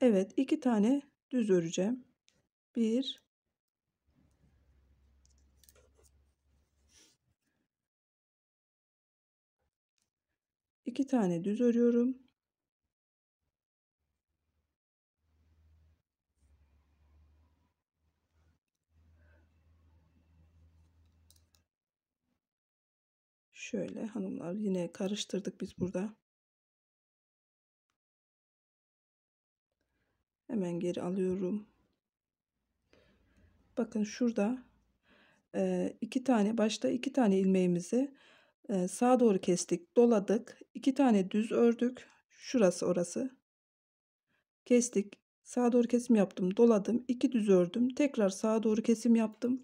Evet iki tane düz öreceğim bir iki tane düz örüyorum Şöyle hanımlar yine karıştırdık biz burada. Hemen geri alıyorum. Bakın şurada e, iki tane başta iki tane ilmeğimizi e, sağa doğru kestik doladık iki tane düz ördük şurası orası kestik sağa doğru kesim yaptım doladım iki düz ördüm tekrar sağa doğru kesim yaptım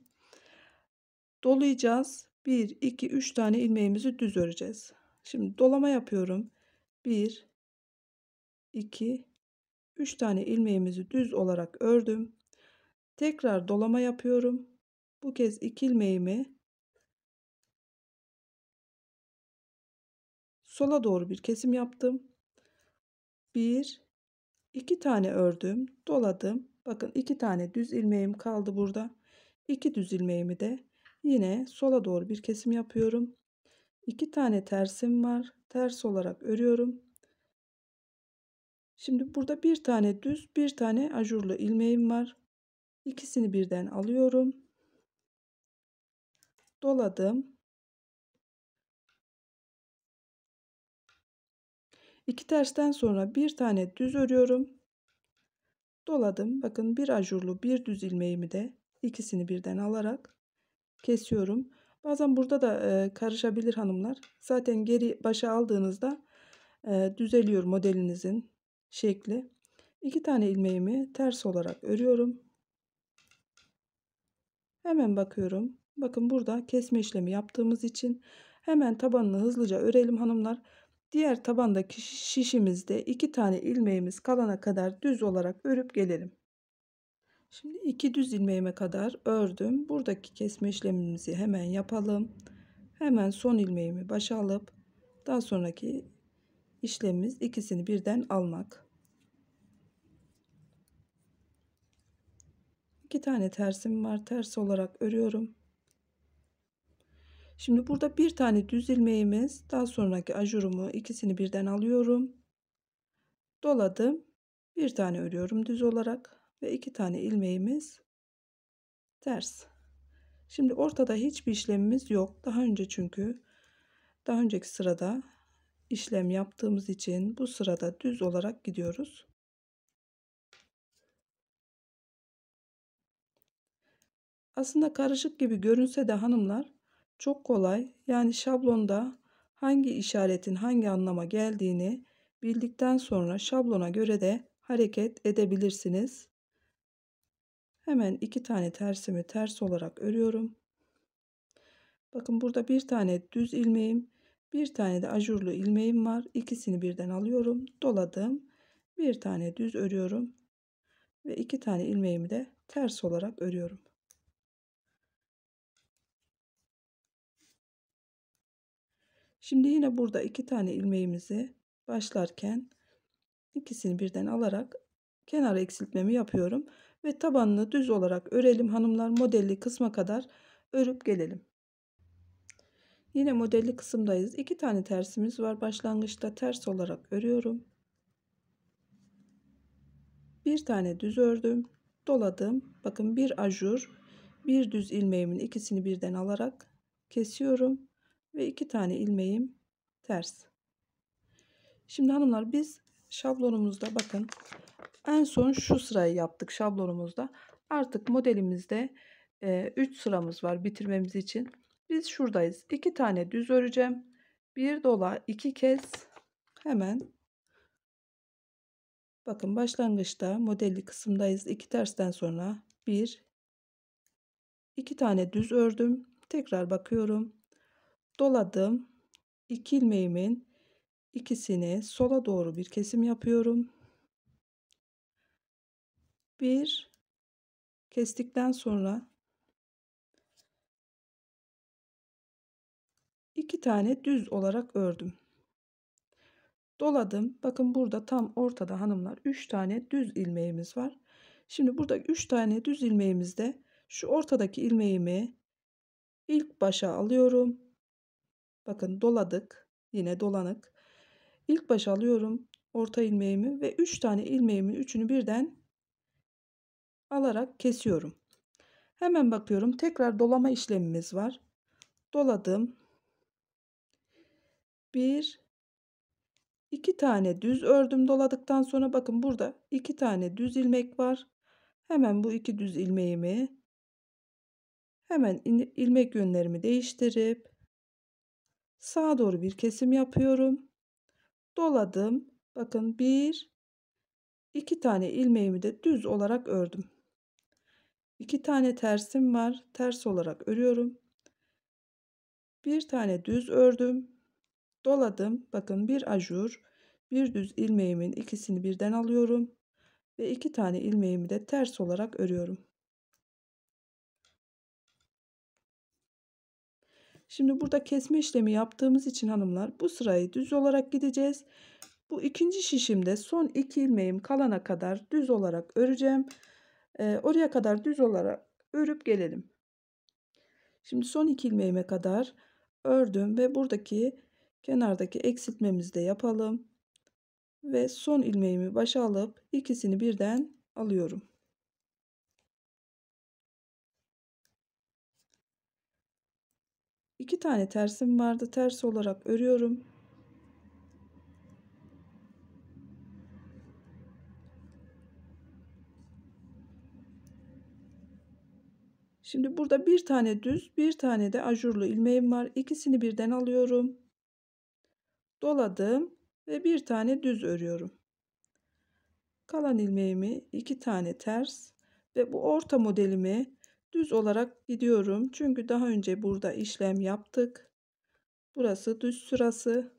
dolayacağız 1, 2, 3 tane ilmeğimizi düz öreceğiz. Şimdi dolama yapıyorum. 1, 2, 3 tane ilmeğimizi düz olarak ördüm. Tekrar dolama yapıyorum. Bu kez 2 ilmeğimi sola doğru bir kesim yaptım. 1, 2 tane ördüm, doladım. Bakın 2 tane düz ilmeğim kaldı burada. 2 düz ilmeğimi de Yine sola doğru bir kesim yapıyorum. 2 tane tersim var. Ters olarak örüyorum. Şimdi burada bir tane düz, bir tane ajurlu ilmeğim var. İkisini birden alıyorum. Doladım. İki tersten sonra bir tane düz örüyorum. Doladım. Bakın bir ajurlu, bir düz ilmeğimi de ikisini birden alarak kesiyorum. Bazen burada da e, karışabilir hanımlar. Zaten geri başa aldığınızda e, düzeliyor modelinizin şekli. İki tane ilmeğimi ters olarak örüyorum. Hemen bakıyorum. Bakın burada kesme işlemi yaptığımız için hemen tabanını hızlıca örelim hanımlar. Diğer tabandaki şişimizde iki tane ilmeğimiz kalana kadar düz olarak örüp gelelim. Şimdi iki düz ilmeğime kadar ördüm. Buradaki kesme işlemimizi hemen yapalım. Hemen son ilmeğimi başa alıp daha sonraki işlemimiz ikisini birden almak. İki tane tersim var. Ters olarak örüyorum. Şimdi burada bir tane düz ilmeğimiz, daha sonraki ajurumu ikisini birden alıyorum. Doladım. Bir tane örüyorum düz olarak ve iki tane ilmeğimiz ters. Şimdi ortada hiçbir işlemimiz yok. Daha önce çünkü daha önceki sırada işlem yaptığımız için bu sırada düz olarak gidiyoruz. Aslında karışık gibi görünse de hanımlar çok kolay yani şablonda hangi işaretin hangi anlama geldiğini bildikten sonra şablona göre de hareket edebilirsiniz. Hemen iki tane tersimi ters olarak örüyorum. Bakın burada bir tane düz ilmeğim, bir tane de ajurlu ilmeğim var. İkisini birden alıyorum, doladım. Bir tane düz örüyorum ve iki tane ilmeğimi de ters olarak örüyorum. Şimdi yine burada iki tane ilmeğimizi başlarken ikisini birden alarak kenar eksiltmemi yapıyorum ve tabanını düz olarak örelim hanımlar modelli kısma kadar örüp gelelim. Yine modelli kısımdayız. İki tane tersimiz var. Başlangıçta ters olarak örüyorum. Bir tane düz ördüm. Doladım. Bakın bir ajur, bir düz ilmeğimin ikisini birden alarak kesiyorum ve iki tane ilmeğim ters. Şimdi hanımlar biz şablonumuzda bakın en son şu sırayı yaptık şablonumuzda. Artık modelimizde 3 e, sıramız var bitirmemiz için. Biz şuradayız. 2 tane düz öreceğim. Bir dola 2 kez hemen bakın başlangıçta modelli kısımdayız. 2 tersten sonra 1 2 tane düz ördüm. Tekrar bakıyorum. Doladım. 2 ilmeğimin ikisini sola doğru bir kesim yapıyorum. Bir kestikten sonra iki tane düz olarak ördüm. Doladım. Bakın burada tam ortada hanımlar 3 tane düz ilmeğimiz var. Şimdi burada 3 tane düz ilmeğimizde şu ortadaki ilmeğimi ilk başa alıyorum. Bakın doladık. Yine dolanık. İlk başa alıyorum orta ilmeğimi ve 3 tane ilmeğimin üçünü birden alarak kesiyorum. Hemen bakıyorum. Tekrar dolama işlemimiz var. Doladım. 1 2 tane düz ördüm doladıktan sonra bakın burada 2 tane düz ilmek var. Hemen bu iki düz ilmeğimi hemen ilmek yönlerimi değiştirip sağa doğru bir kesim yapıyorum doladım. Bakın bir, iki tane ilmeğimi de düz olarak ördüm. İki tane tersim var. Ters olarak örüyorum. Bir tane düz ördüm. Doladım. Bakın bir ajur, bir düz ilmeğimin ikisini birden alıyorum ve iki tane ilmeğimi de ters olarak örüyorum. Şimdi burada kesme işlemi yaptığımız için hanımlar bu sırayı düz olarak gideceğiz. Bu ikinci şişimde son iki ilmeğim kalana kadar düz olarak öreceğim. Ee, oraya kadar düz olarak örüp gelelim. Şimdi son iki ilmeğime kadar ördüm ve buradaki kenardaki eksiltmemizi de yapalım. Ve son ilmeğimi başa alıp ikisini birden alıyorum. 2 tane tersim vardı. Ters olarak örüyorum. Şimdi burada bir tane düz, bir tane de ajurlu ilmeğim var. İkisini birden alıyorum. Doladım ve bir tane düz örüyorum. Kalan ilmeğimi iki tane ters ve bu orta modelimi düz olarak gidiyorum. Çünkü daha önce burada işlem yaptık. Burası düz sırası.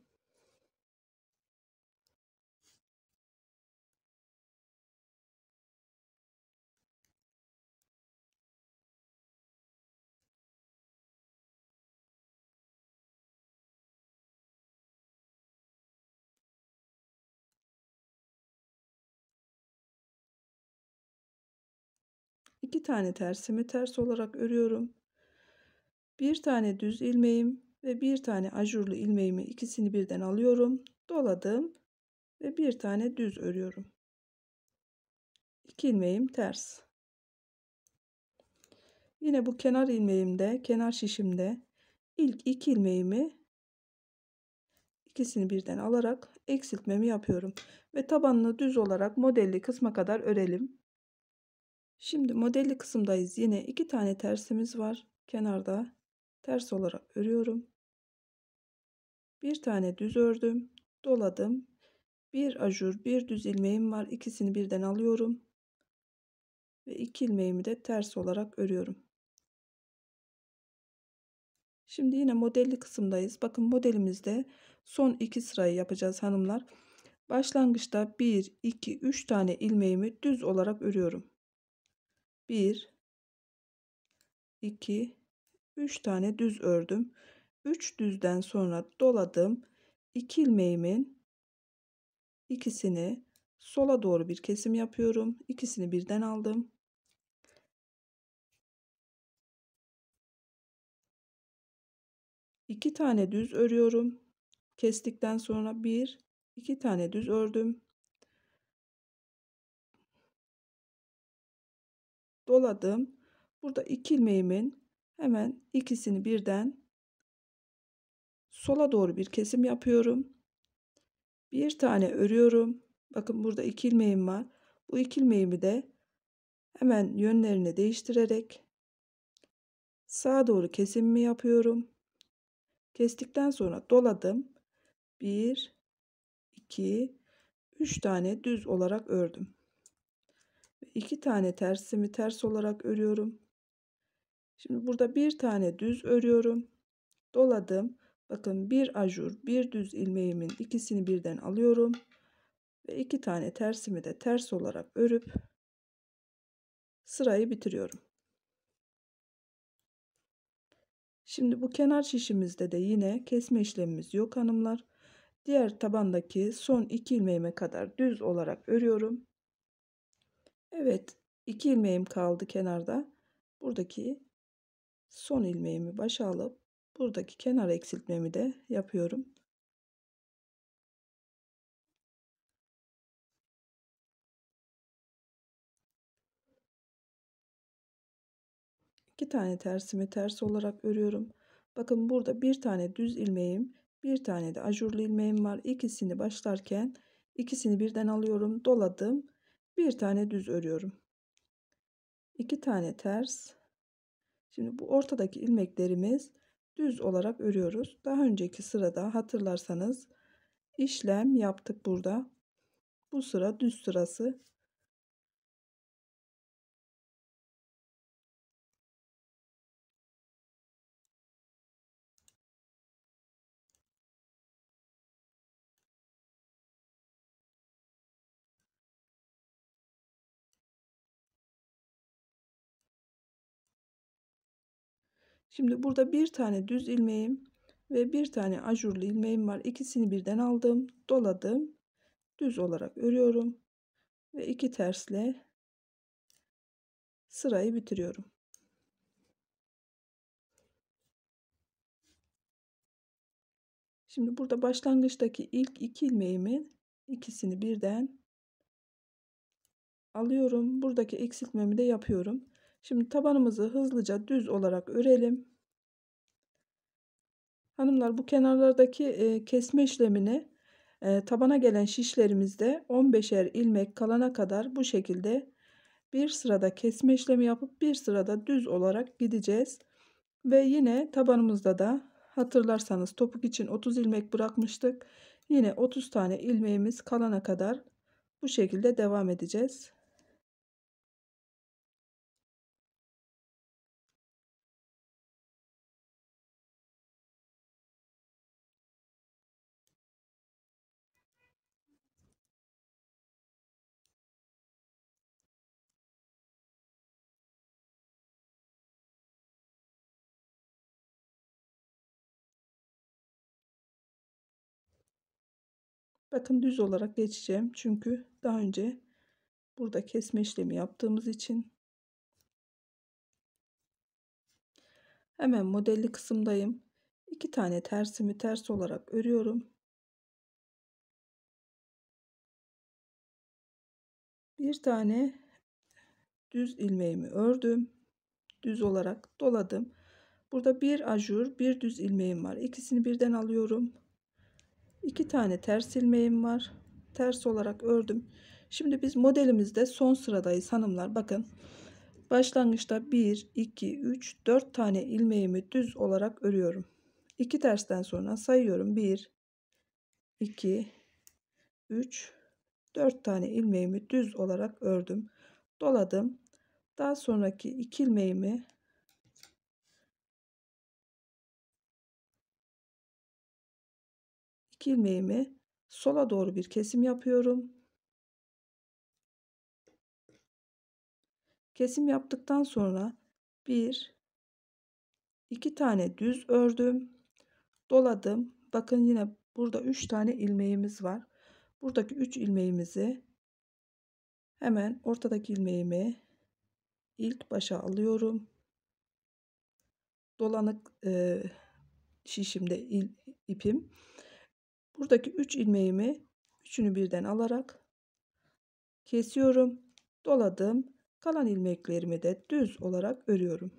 2 tane tersimi ters olarak örüyorum. Bir tane düz ilmeğim ve bir tane ajurlu ilmeğimi ikisini birden alıyorum. Doladım ve bir tane düz örüyorum. 2 ilmeğim ters. Yine bu kenar ilmeğimde, kenar şişimde ilk iki ilmeğimi ikisini birden alarak eksiltmemi yapıyorum ve tabanını düz olarak modelli kısma kadar örelim. Şimdi modelli kısımdayız. Yine iki tane tersimiz var. Kenarda ters olarak örüyorum. Bir tane düz ördüm. Doladım. Bir ajur, bir düz ilmeğim var. İkisini birden alıyorum. Ve iki ilmeğimi de ters olarak örüyorum. Şimdi yine modelli kısımdayız. Bakın modelimizde son iki sırayı yapacağız hanımlar. Başlangıçta 1, 2, 3 tane ilmeğimi düz olarak örüyorum. 1 2 3 tane düz ördüm. 3 düzden sonra doladım. 2 ilmeğimin ikisini sola doğru bir kesim yapıyorum. İkisini birden aldım. İki tane düz örüyorum. Kestikten sonra bir, iki tane düz ördüm. doladım. Burada iki ilmeğimin hemen ikisini birden sola doğru bir kesim yapıyorum. Bir tane örüyorum. Bakın burada iki ilmeğim var. Bu iki ilmeğimi de hemen yönlerini değiştirerek sağa doğru kesimimi yapıyorum. Kestikten sonra doladım. 1 2 3 tane düz olarak ördüm. Ve iki tane tersimi ters olarak örüyorum. Şimdi burada bir tane düz örüyorum. Doladım. Bakın bir ajur, bir düz ilmeğimin ikisini birden alıyorum. Ve iki tane tersimi de ters olarak örüp sırayı bitiriyorum. Şimdi bu kenar şişimizde de yine kesme işlemimiz yok hanımlar. Diğer tabandaki son iki ilmeğime kadar düz olarak örüyorum. Evet, iki ilmeğim kaldı kenarda. Buradaki son ilmeğimi başa alıp buradaki kenar eksiltmemi de yapıyorum. İki tane tersimi ters olarak örüyorum. Bakın burada bir tane düz ilmeğim, bir tane de ajurlu ilmeğim var. İkisini başlarken ikisini birden alıyorum, doladım bir tane düz örüyorum. iki tane ters. Şimdi bu ortadaki ilmeklerimiz düz olarak örüyoruz. Daha önceki sırada hatırlarsanız işlem yaptık burada. Bu sıra düz sırası Şimdi burada bir tane düz ilmeğim ve bir tane ajurlu ilmeğim var. İkisini birden aldım, doladım. Düz olarak örüyorum ve iki tersle sırayı bitiriyorum. Şimdi burada başlangıçtaki ilk iki ilmeğimin ikisini birden alıyorum. Buradaki eksiltmemi de yapıyorum. Şimdi tabanımızı hızlıca düz olarak örelim. Hanımlar bu kenarlardaki e, kesme işlemini e, tabana gelen şişlerimizde 15'er ilmek kalana kadar bu şekilde bir sırada kesme işlemi yapıp bir sırada düz olarak gideceğiz. Ve yine tabanımızda da hatırlarsanız topuk için 30 ilmek bırakmıştık. Yine 30 tane ilmeğimiz kalana kadar bu şekilde devam edeceğiz. Bakın düz olarak geçeceğim. Çünkü daha önce burada kesme işlemi yaptığımız için. Hemen modelli kısımdayım. İki tane tersimi ters olarak örüyorum. Bir tane düz ilmeğimi ördüm. Düz olarak doladım. Burada bir ajur, bir düz ilmeğim var. İkisini birden alıyorum iki tane ters ilmeğim var ters olarak ördüm şimdi biz modelimizde son sıradayız hanımlar bakın başlangıçta 1 2 3 4 tane ilmeğimi düz olarak örüyorum 2 tersten sonra sayıyorum 1 2 3 4 tane ilmeğimi düz olarak ördüm doladım daha sonraki iki ilmeğimi ilmeğimi sola doğru bir kesim yapıyorum. Kesim yaptıktan sonra bir iki tane düz ördüm. Doladım. Bakın yine burada üç tane ilmeğimiz var. Buradaki üç ilmeğimizi hemen ortadaki ilmeğimi ilk başa alıyorum. Dolanık e, şişimde il, ipim Buradaki 3 üç ilmeğimi üçünü birden alarak kesiyorum. Doladım. Kalan ilmeklerimi de düz olarak örüyorum.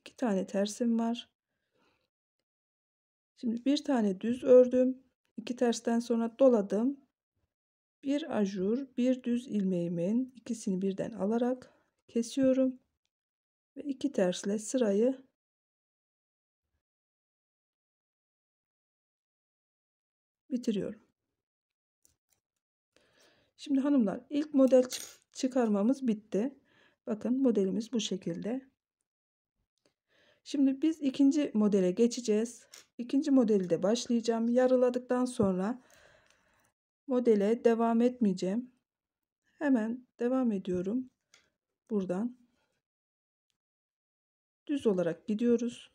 İki tane tersim var. Şimdi bir tane düz ördüm. İki tersten sonra doladım. Bir ajur, bir düz ilmeğimin ikisini birden alarak kesiyorum ve iki tersle sırayı bitiriyorum. Şimdi hanımlar ilk model çıkarmamız bitti. Bakın modelimiz bu şekilde. Şimdi biz ikinci modele geçeceğiz. İkinci modeli de başlayacağım. Yarıladıktan sonra modele devam etmeyeceğim. Hemen devam ediyorum. Buradan düz olarak gidiyoruz.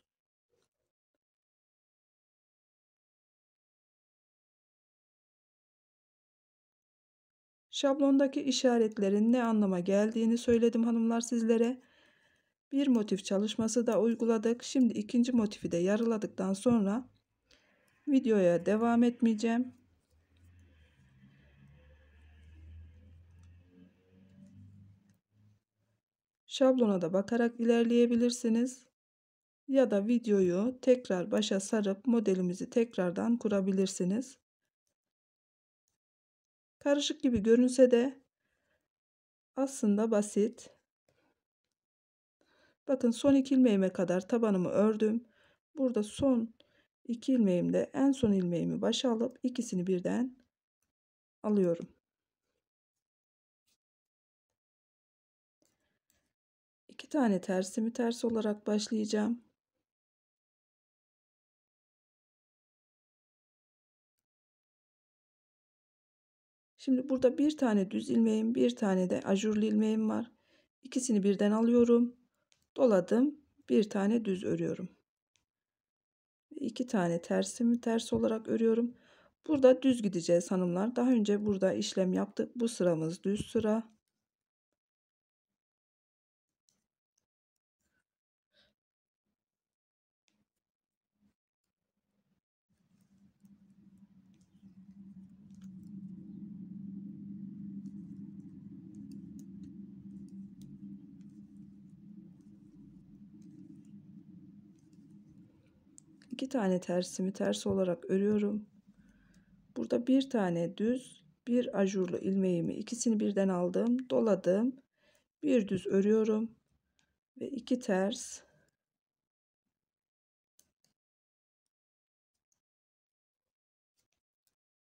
Şablondaki işaretlerin ne anlama geldiğini söyledim hanımlar sizlere. Bir motif çalışması da uyguladık. Şimdi ikinci motifi de yarıladıktan sonra videoya devam etmeyeceğim. Şablona da bakarak ilerleyebilirsiniz ya da videoyu tekrar başa sarıp modelimizi tekrardan kurabilirsiniz. Karışık gibi görünse de aslında basit. Bakın son iki ilmeğime kadar tabanımı ördüm. Burada son iki ilmeğimde en son ilmeğimi başa alıp ikisini birden alıyorum. 2 tane tersimi ters olarak başlayacağım. Şimdi burada bir tane düz ilmeğim, bir tane de ajurlu ilmeğim var. İkisini birden alıyorum. Doladım. Bir tane düz örüyorum. İki tane tersimi ters olarak örüyorum. Burada düz gideceğiz hanımlar. Daha önce burada işlem yaptık. Bu sıramız düz sıra. iki tane tersimi ters olarak örüyorum. Burada bir tane düz, bir ajurlu ilmeğimi ikisini birden aldım, doladım. Bir düz örüyorum ve iki ters.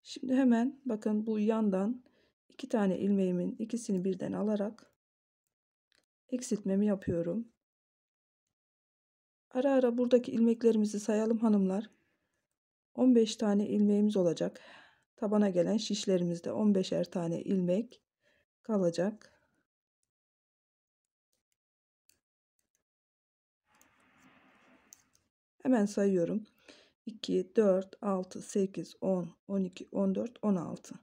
Şimdi hemen bakın bu yandan iki tane ilmeğimin ikisini birden alarak eksiltmemi yapıyorum. Ara ara buradaki ilmeklerimizi sayalım hanımlar. 15 tane ilmeğimiz olacak. Tabana gelen şişlerimizde 15'er tane ilmek kalacak. Hemen sayıyorum. 2, 4, 6, 8, 10, 12, 14, 16.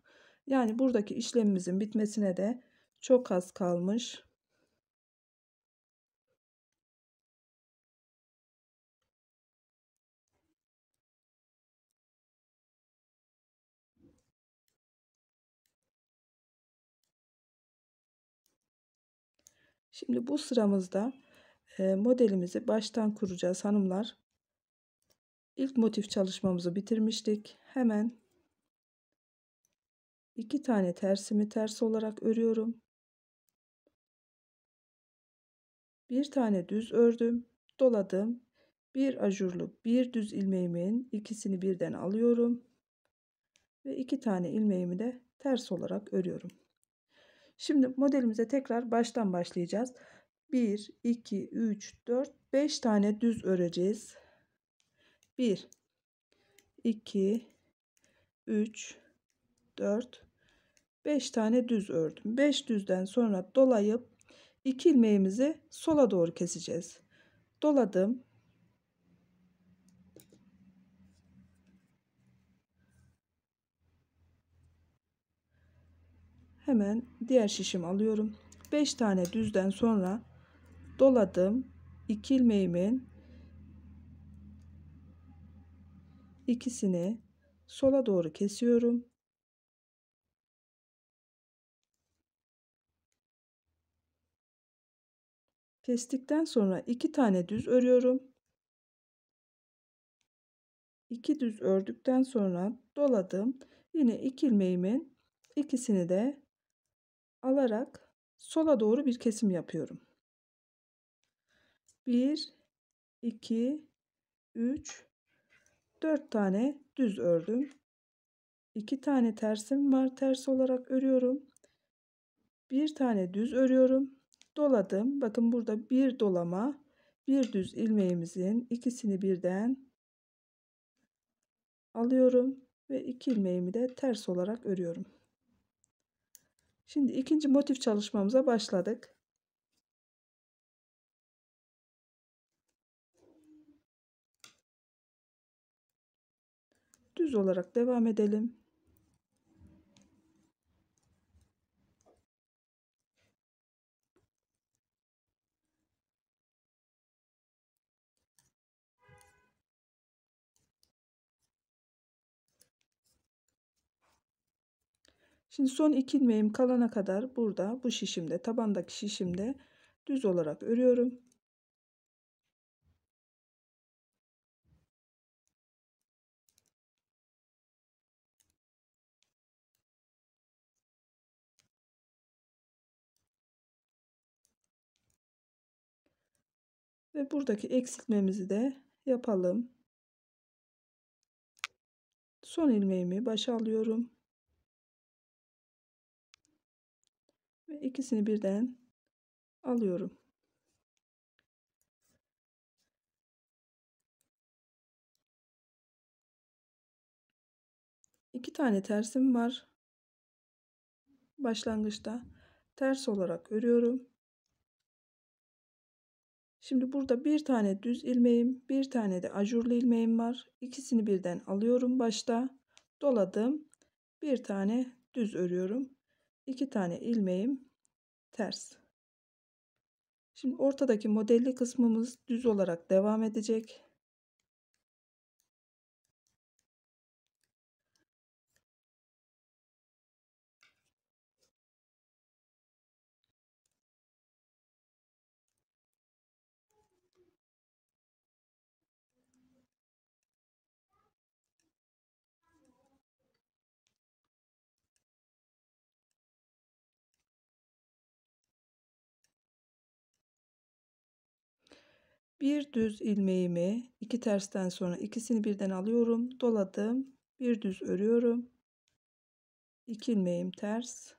Yani buradaki işlemimizin bitmesine de çok az kalmış. Şimdi bu sıramızda e, modelimizi baştan kuracağız hanımlar. İlk motif çalışmamızı bitirmiştik. Hemen iki tane tersimi ters olarak örüyorum. Bir tane düz ördüm, doladım. Bir ajurlu, bir düz ilmeğimin ikisini birden alıyorum ve iki tane ilmeğimi de ters olarak örüyorum. Şimdi modelimize tekrar baştan başlayacağız. 1, 2, 3, 4, 5 tane düz öreceğiz. 1, 2, 3, 4, 5 tane düz ördüm. 5 düzden sonra dolayıp 2 ilmeğimizi sola doğru keseceğiz. Doladım. Hemen diğer şişimi alıyorum. 5 tane düzden sonra doladım. 2 ilmeğimin ikisini sola doğru kesiyorum. Kestikten sonra iki tane düz örüyorum. İki düz ördükten sonra doladım. Yine iki ilmeğimin ikisini de alarak sola doğru bir kesim yapıyorum. 1 2 3 4 tane düz ördüm. 2 tane tersim var. Ters olarak örüyorum. Bir tane düz örüyorum. Doladım. Bakın burada bir dolama, bir düz ilmeğimizin ikisini birden alıyorum ve iki ilmeğimi de ters olarak örüyorum. Şimdi ikinci motif çalışmamıza başladık. Düz olarak devam edelim. Şimdi son iki ilmeğim kalana kadar burada bu şişimde tabandaki şişimde düz olarak örüyorum. Ve buradaki eksiltmemizi de yapalım. Son ilmeğimi başa alıyorum. Ve ikisini birden alıyorum. İki tane tersim var. Başlangıçta ters olarak örüyorum. Şimdi burada bir tane düz ilmeğim, bir tane de ajurlu ilmeğim var. İkisini birden alıyorum başta. Doladım. Bir tane düz örüyorum. İki tane ilmeğim ters. Şimdi ortadaki modelli kısmımız düz olarak devam edecek. bir düz ilmeğimi iki tersten sonra ikisini birden alıyorum doladım bir düz örüyorum iki ilmeğim ters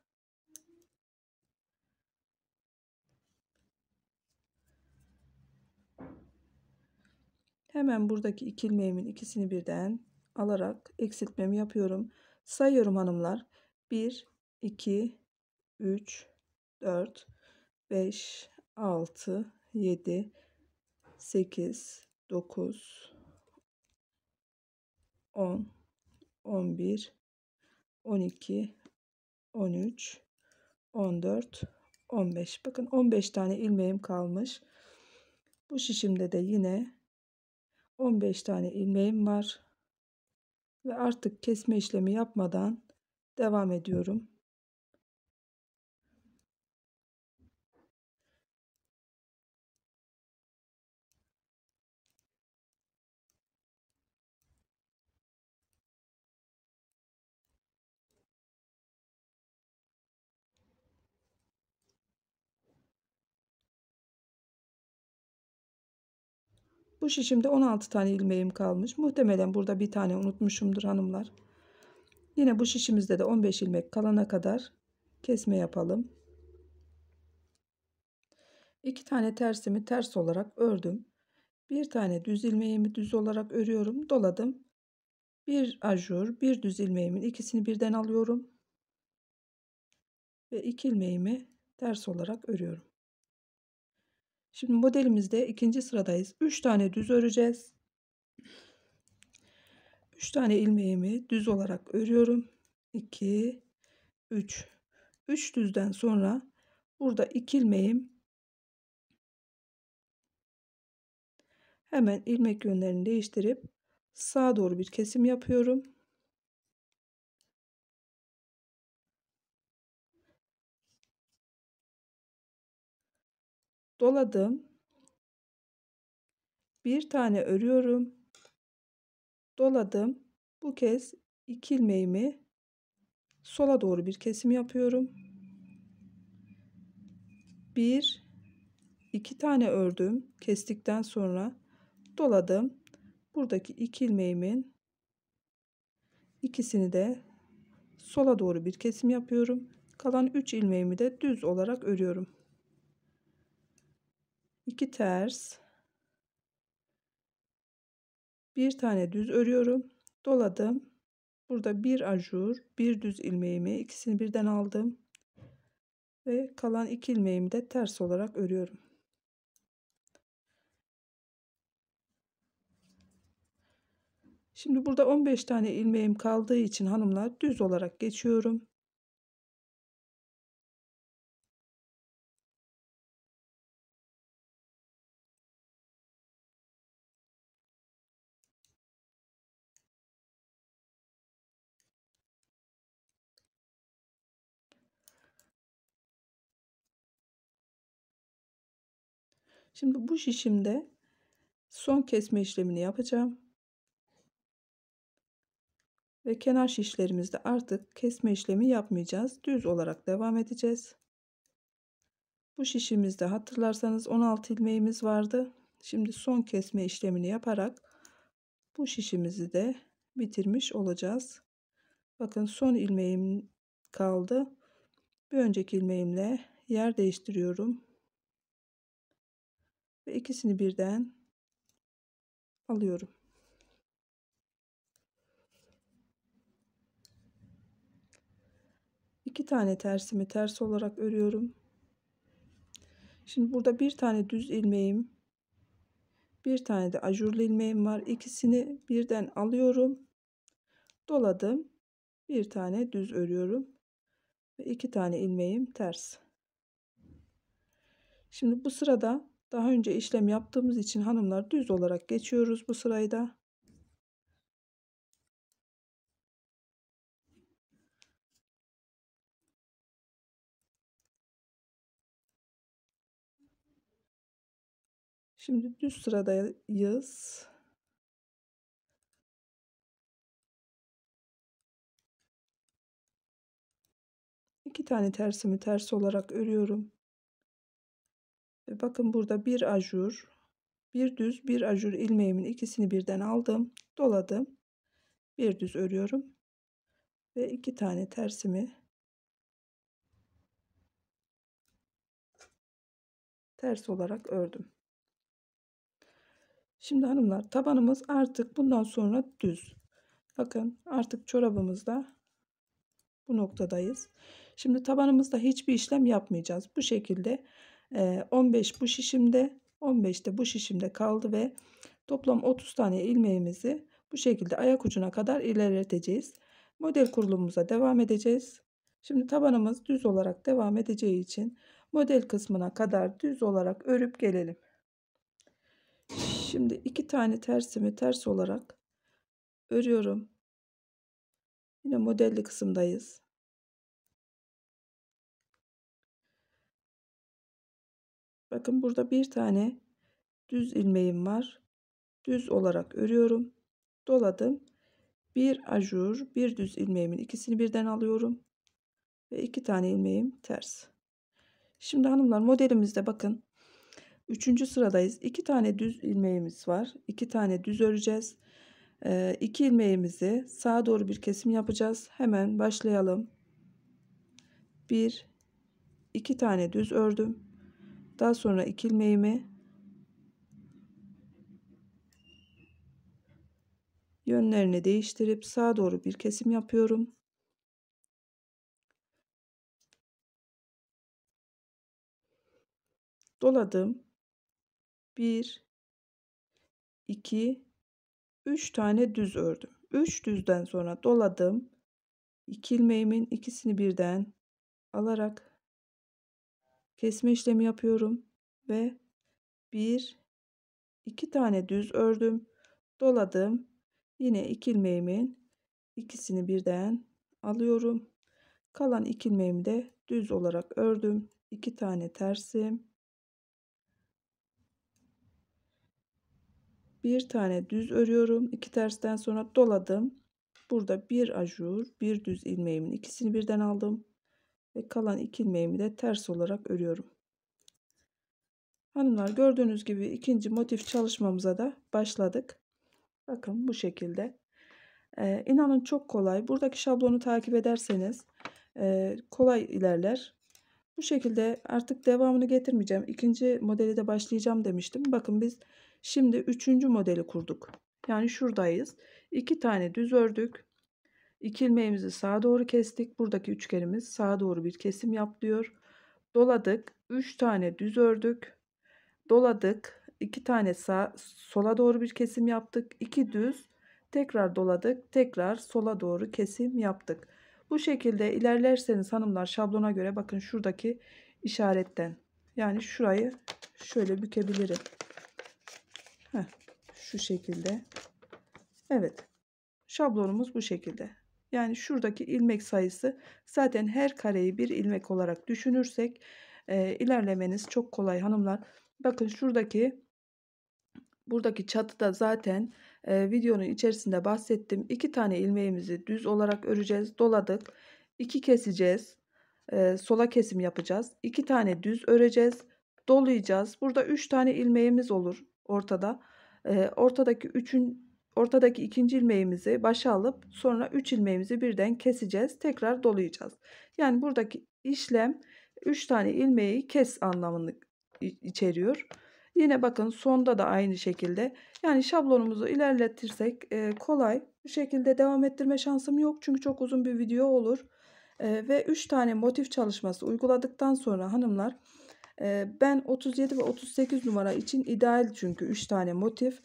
hemen buradaki iki ilmeğimin ikisini birden alarak eksiltmemi yapıyorum sayıyorum hanımlar 1 2 3 4 5 6 7 8, 9, 10, 11, 12, 13, 14, 15. Bakın 15 tane ilmeğim kalmış. Bu şişimde de yine 15 tane ilmeğim var. Ve artık kesme işlemi yapmadan devam ediyorum. Bu şişimde 16 tane ilmeğim kalmış. Muhtemelen burada bir tane unutmuşumdur hanımlar. Yine bu şişimizde de 15 ilmek kalana kadar kesme yapalım. İki tane tersimi ters olarak ördüm. Bir tane düz ilmeğimi düz olarak örüyorum. Doladım. Bir ajur, bir düz ilmeğimin ikisini birden alıyorum. Ve iki ilmeğimi ters olarak örüyorum. Şimdi modelimizde ikinci sıradayız. 3 tane düz öreceğiz. 3 tane ilmeğimi düz olarak örüyorum. 2 3 3 düzden sonra burada iki ilmeğim hemen ilmek yönlerini değiştirip sağa doğru bir kesim yapıyorum. doladım. Bir tane örüyorum. Doladım. Bu kez iki ilmeğimi sola doğru bir kesim yapıyorum. Bir, iki tane ördüm. Kestikten sonra doladım. Buradaki iki ilmeğimin ikisini de sola doğru bir kesim yapıyorum. Kalan 3 ilmeğimi de düz olarak örüyorum. 2 ters bir tane düz örüyorum doladım burada bir ajur bir düz ilmeğimi ikisini birden aldım ve kalan iki ilmeğimi de ters olarak örüyorum Şimdi burada 15 tane ilmeğim kaldığı için hanımlar düz olarak geçiyorum Şimdi bu şişimde son kesme işlemini yapacağım. Ve kenar şişlerimizde artık kesme işlemi yapmayacağız. Düz olarak devam edeceğiz. Bu şişimizde hatırlarsanız 16 ilmeğimiz vardı. Şimdi son kesme işlemini yaparak bu şişimizi de bitirmiş olacağız. Bakın son ilmeğim kaldı. Bir önceki ilmeğimle yer değiştiriyorum ve ikisini birden alıyorum. İki tane tersimi ters olarak örüyorum. Şimdi burada bir tane düz ilmeğim, bir tane de ajurlu ilmeğim var. İkisini birden alıyorum. Doladım. Bir tane düz örüyorum. Ve iki tane ilmeğim ters. Şimdi bu sırada daha önce işlem yaptığımız için hanımlar düz olarak geçiyoruz bu sırayda. Şimdi düz sıradayız. İki tane tersimi ters olarak örüyorum. Ve Bakın burada bir ajur, bir düz, bir ajur ilmeğimin ikisini birden aldım, doladım. Bir düz örüyorum ve iki tane tersimi ters olarak ördüm. Şimdi hanımlar tabanımız artık bundan sonra düz. Bakın artık çorabımızda bu noktadayız. Şimdi tabanımızda hiçbir işlem yapmayacağız. Bu şekilde 15 bu şişimde 15 de bu şişimde kaldı ve toplam 30 tane ilmeğimizi bu şekilde ayak ucuna kadar ilerleteceğiz. Model kurulumumuza devam edeceğiz. Şimdi tabanımız düz olarak devam edeceği için model kısmına kadar düz olarak örüp gelelim. Şimdi iki tane tersimi ters olarak örüyorum. Yine modelli kısımdayız. Bakın burada bir tane düz ilmeğim var. Düz olarak örüyorum. Doladım. Bir ajur, bir düz ilmeğimin ikisini birden alıyorum. Ve iki tane ilmeğim ters. Şimdi hanımlar modelimizde bakın. Üçüncü sıradayız. İki tane düz ilmeğimiz var. İki tane düz öreceğiz. Ee, iki ilmeğimizi sağa doğru bir kesim yapacağız. Hemen başlayalım. Bir, iki tane düz ördüm. Daha sonra iki ilmeğimi yönlerini değiştirip sağa doğru bir kesim yapıyorum. Doladım. 1 2 3 tane düz ördüm. 3 düzden sonra doladım. 2 ilmeğimin ikisini birden alarak kesme işlemi yapıyorum ve bir iki tane düz ördüm doladım yine iki ilmeğimin ikisini birden alıyorum kalan iki ilmeğimi de düz olarak ördüm iki tane tersim bir tane düz örüyorum iki tersten sonra doladım burada bir ajur bir düz ilmeğimin ikisini birden aldım ve kalan iki ilmeğimi de ters olarak örüyorum. Hanımlar gördüğünüz gibi ikinci motif çalışmamıza da başladık. Bakın bu şekilde. Ee, inanın çok kolay. Buradaki şablonu takip ederseniz e, kolay ilerler. Bu şekilde artık devamını getirmeyeceğim. İkinci modeli de başlayacağım demiştim. Bakın biz şimdi üçüncü modeli kurduk. Yani şuradayız. İki tane düz ördük. İki ilmeğimizi sağa doğru kestik. Buradaki üçgenimiz sağa doğru bir kesim yap Doladık. 3 tane düz ördük. Doladık. 2 tane sağ, sola doğru bir kesim yaptık. 2 düz. Tekrar doladık. Tekrar sola doğru kesim yaptık. Bu şekilde ilerlerseniz hanımlar şablona göre bakın şuradaki işaretten. Yani şurayı şöyle bükebilirim. Heh, şu şekilde. Evet. Şablonumuz bu şekilde. Yani şuradaki ilmek sayısı zaten her kareyi bir ilmek olarak düşünürsek e, ilerlemeniz çok kolay hanımlar. Bakın şuradaki buradaki çatıda zaten e, videonun içerisinde bahsettim. İki tane ilmeğimizi düz olarak öreceğiz. Doladık. iki keseceğiz. E, sola kesim yapacağız. iki tane düz öreceğiz. Dolayacağız. Burada üç tane ilmeğimiz olur ortada. E, ortadaki üçün ortadaki ikinci ilmeğimizi başa alıp sonra 3 ilmeğimizi birden keseceğiz. Tekrar dolayacağız. Yani buradaki işlem 3 tane ilmeği kes anlamını içeriyor. Yine bakın sonda da aynı şekilde. Yani şablonumuzu ilerletirsek e, kolay. Bu şekilde devam ettirme şansım yok. Çünkü çok uzun bir video olur. E, ve 3 tane motif çalışması uyguladıktan sonra hanımlar e, ben 37 ve 38 numara için ideal çünkü 3 tane motif.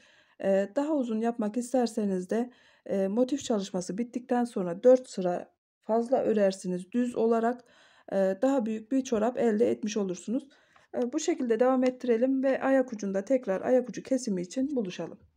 Daha uzun yapmak isterseniz de motif çalışması bittikten sonra 4 sıra fazla örersiniz düz olarak daha büyük bir çorap elde etmiş olursunuz. Bu şekilde devam ettirelim ve ayak ucunda tekrar ayak ucu kesimi için buluşalım.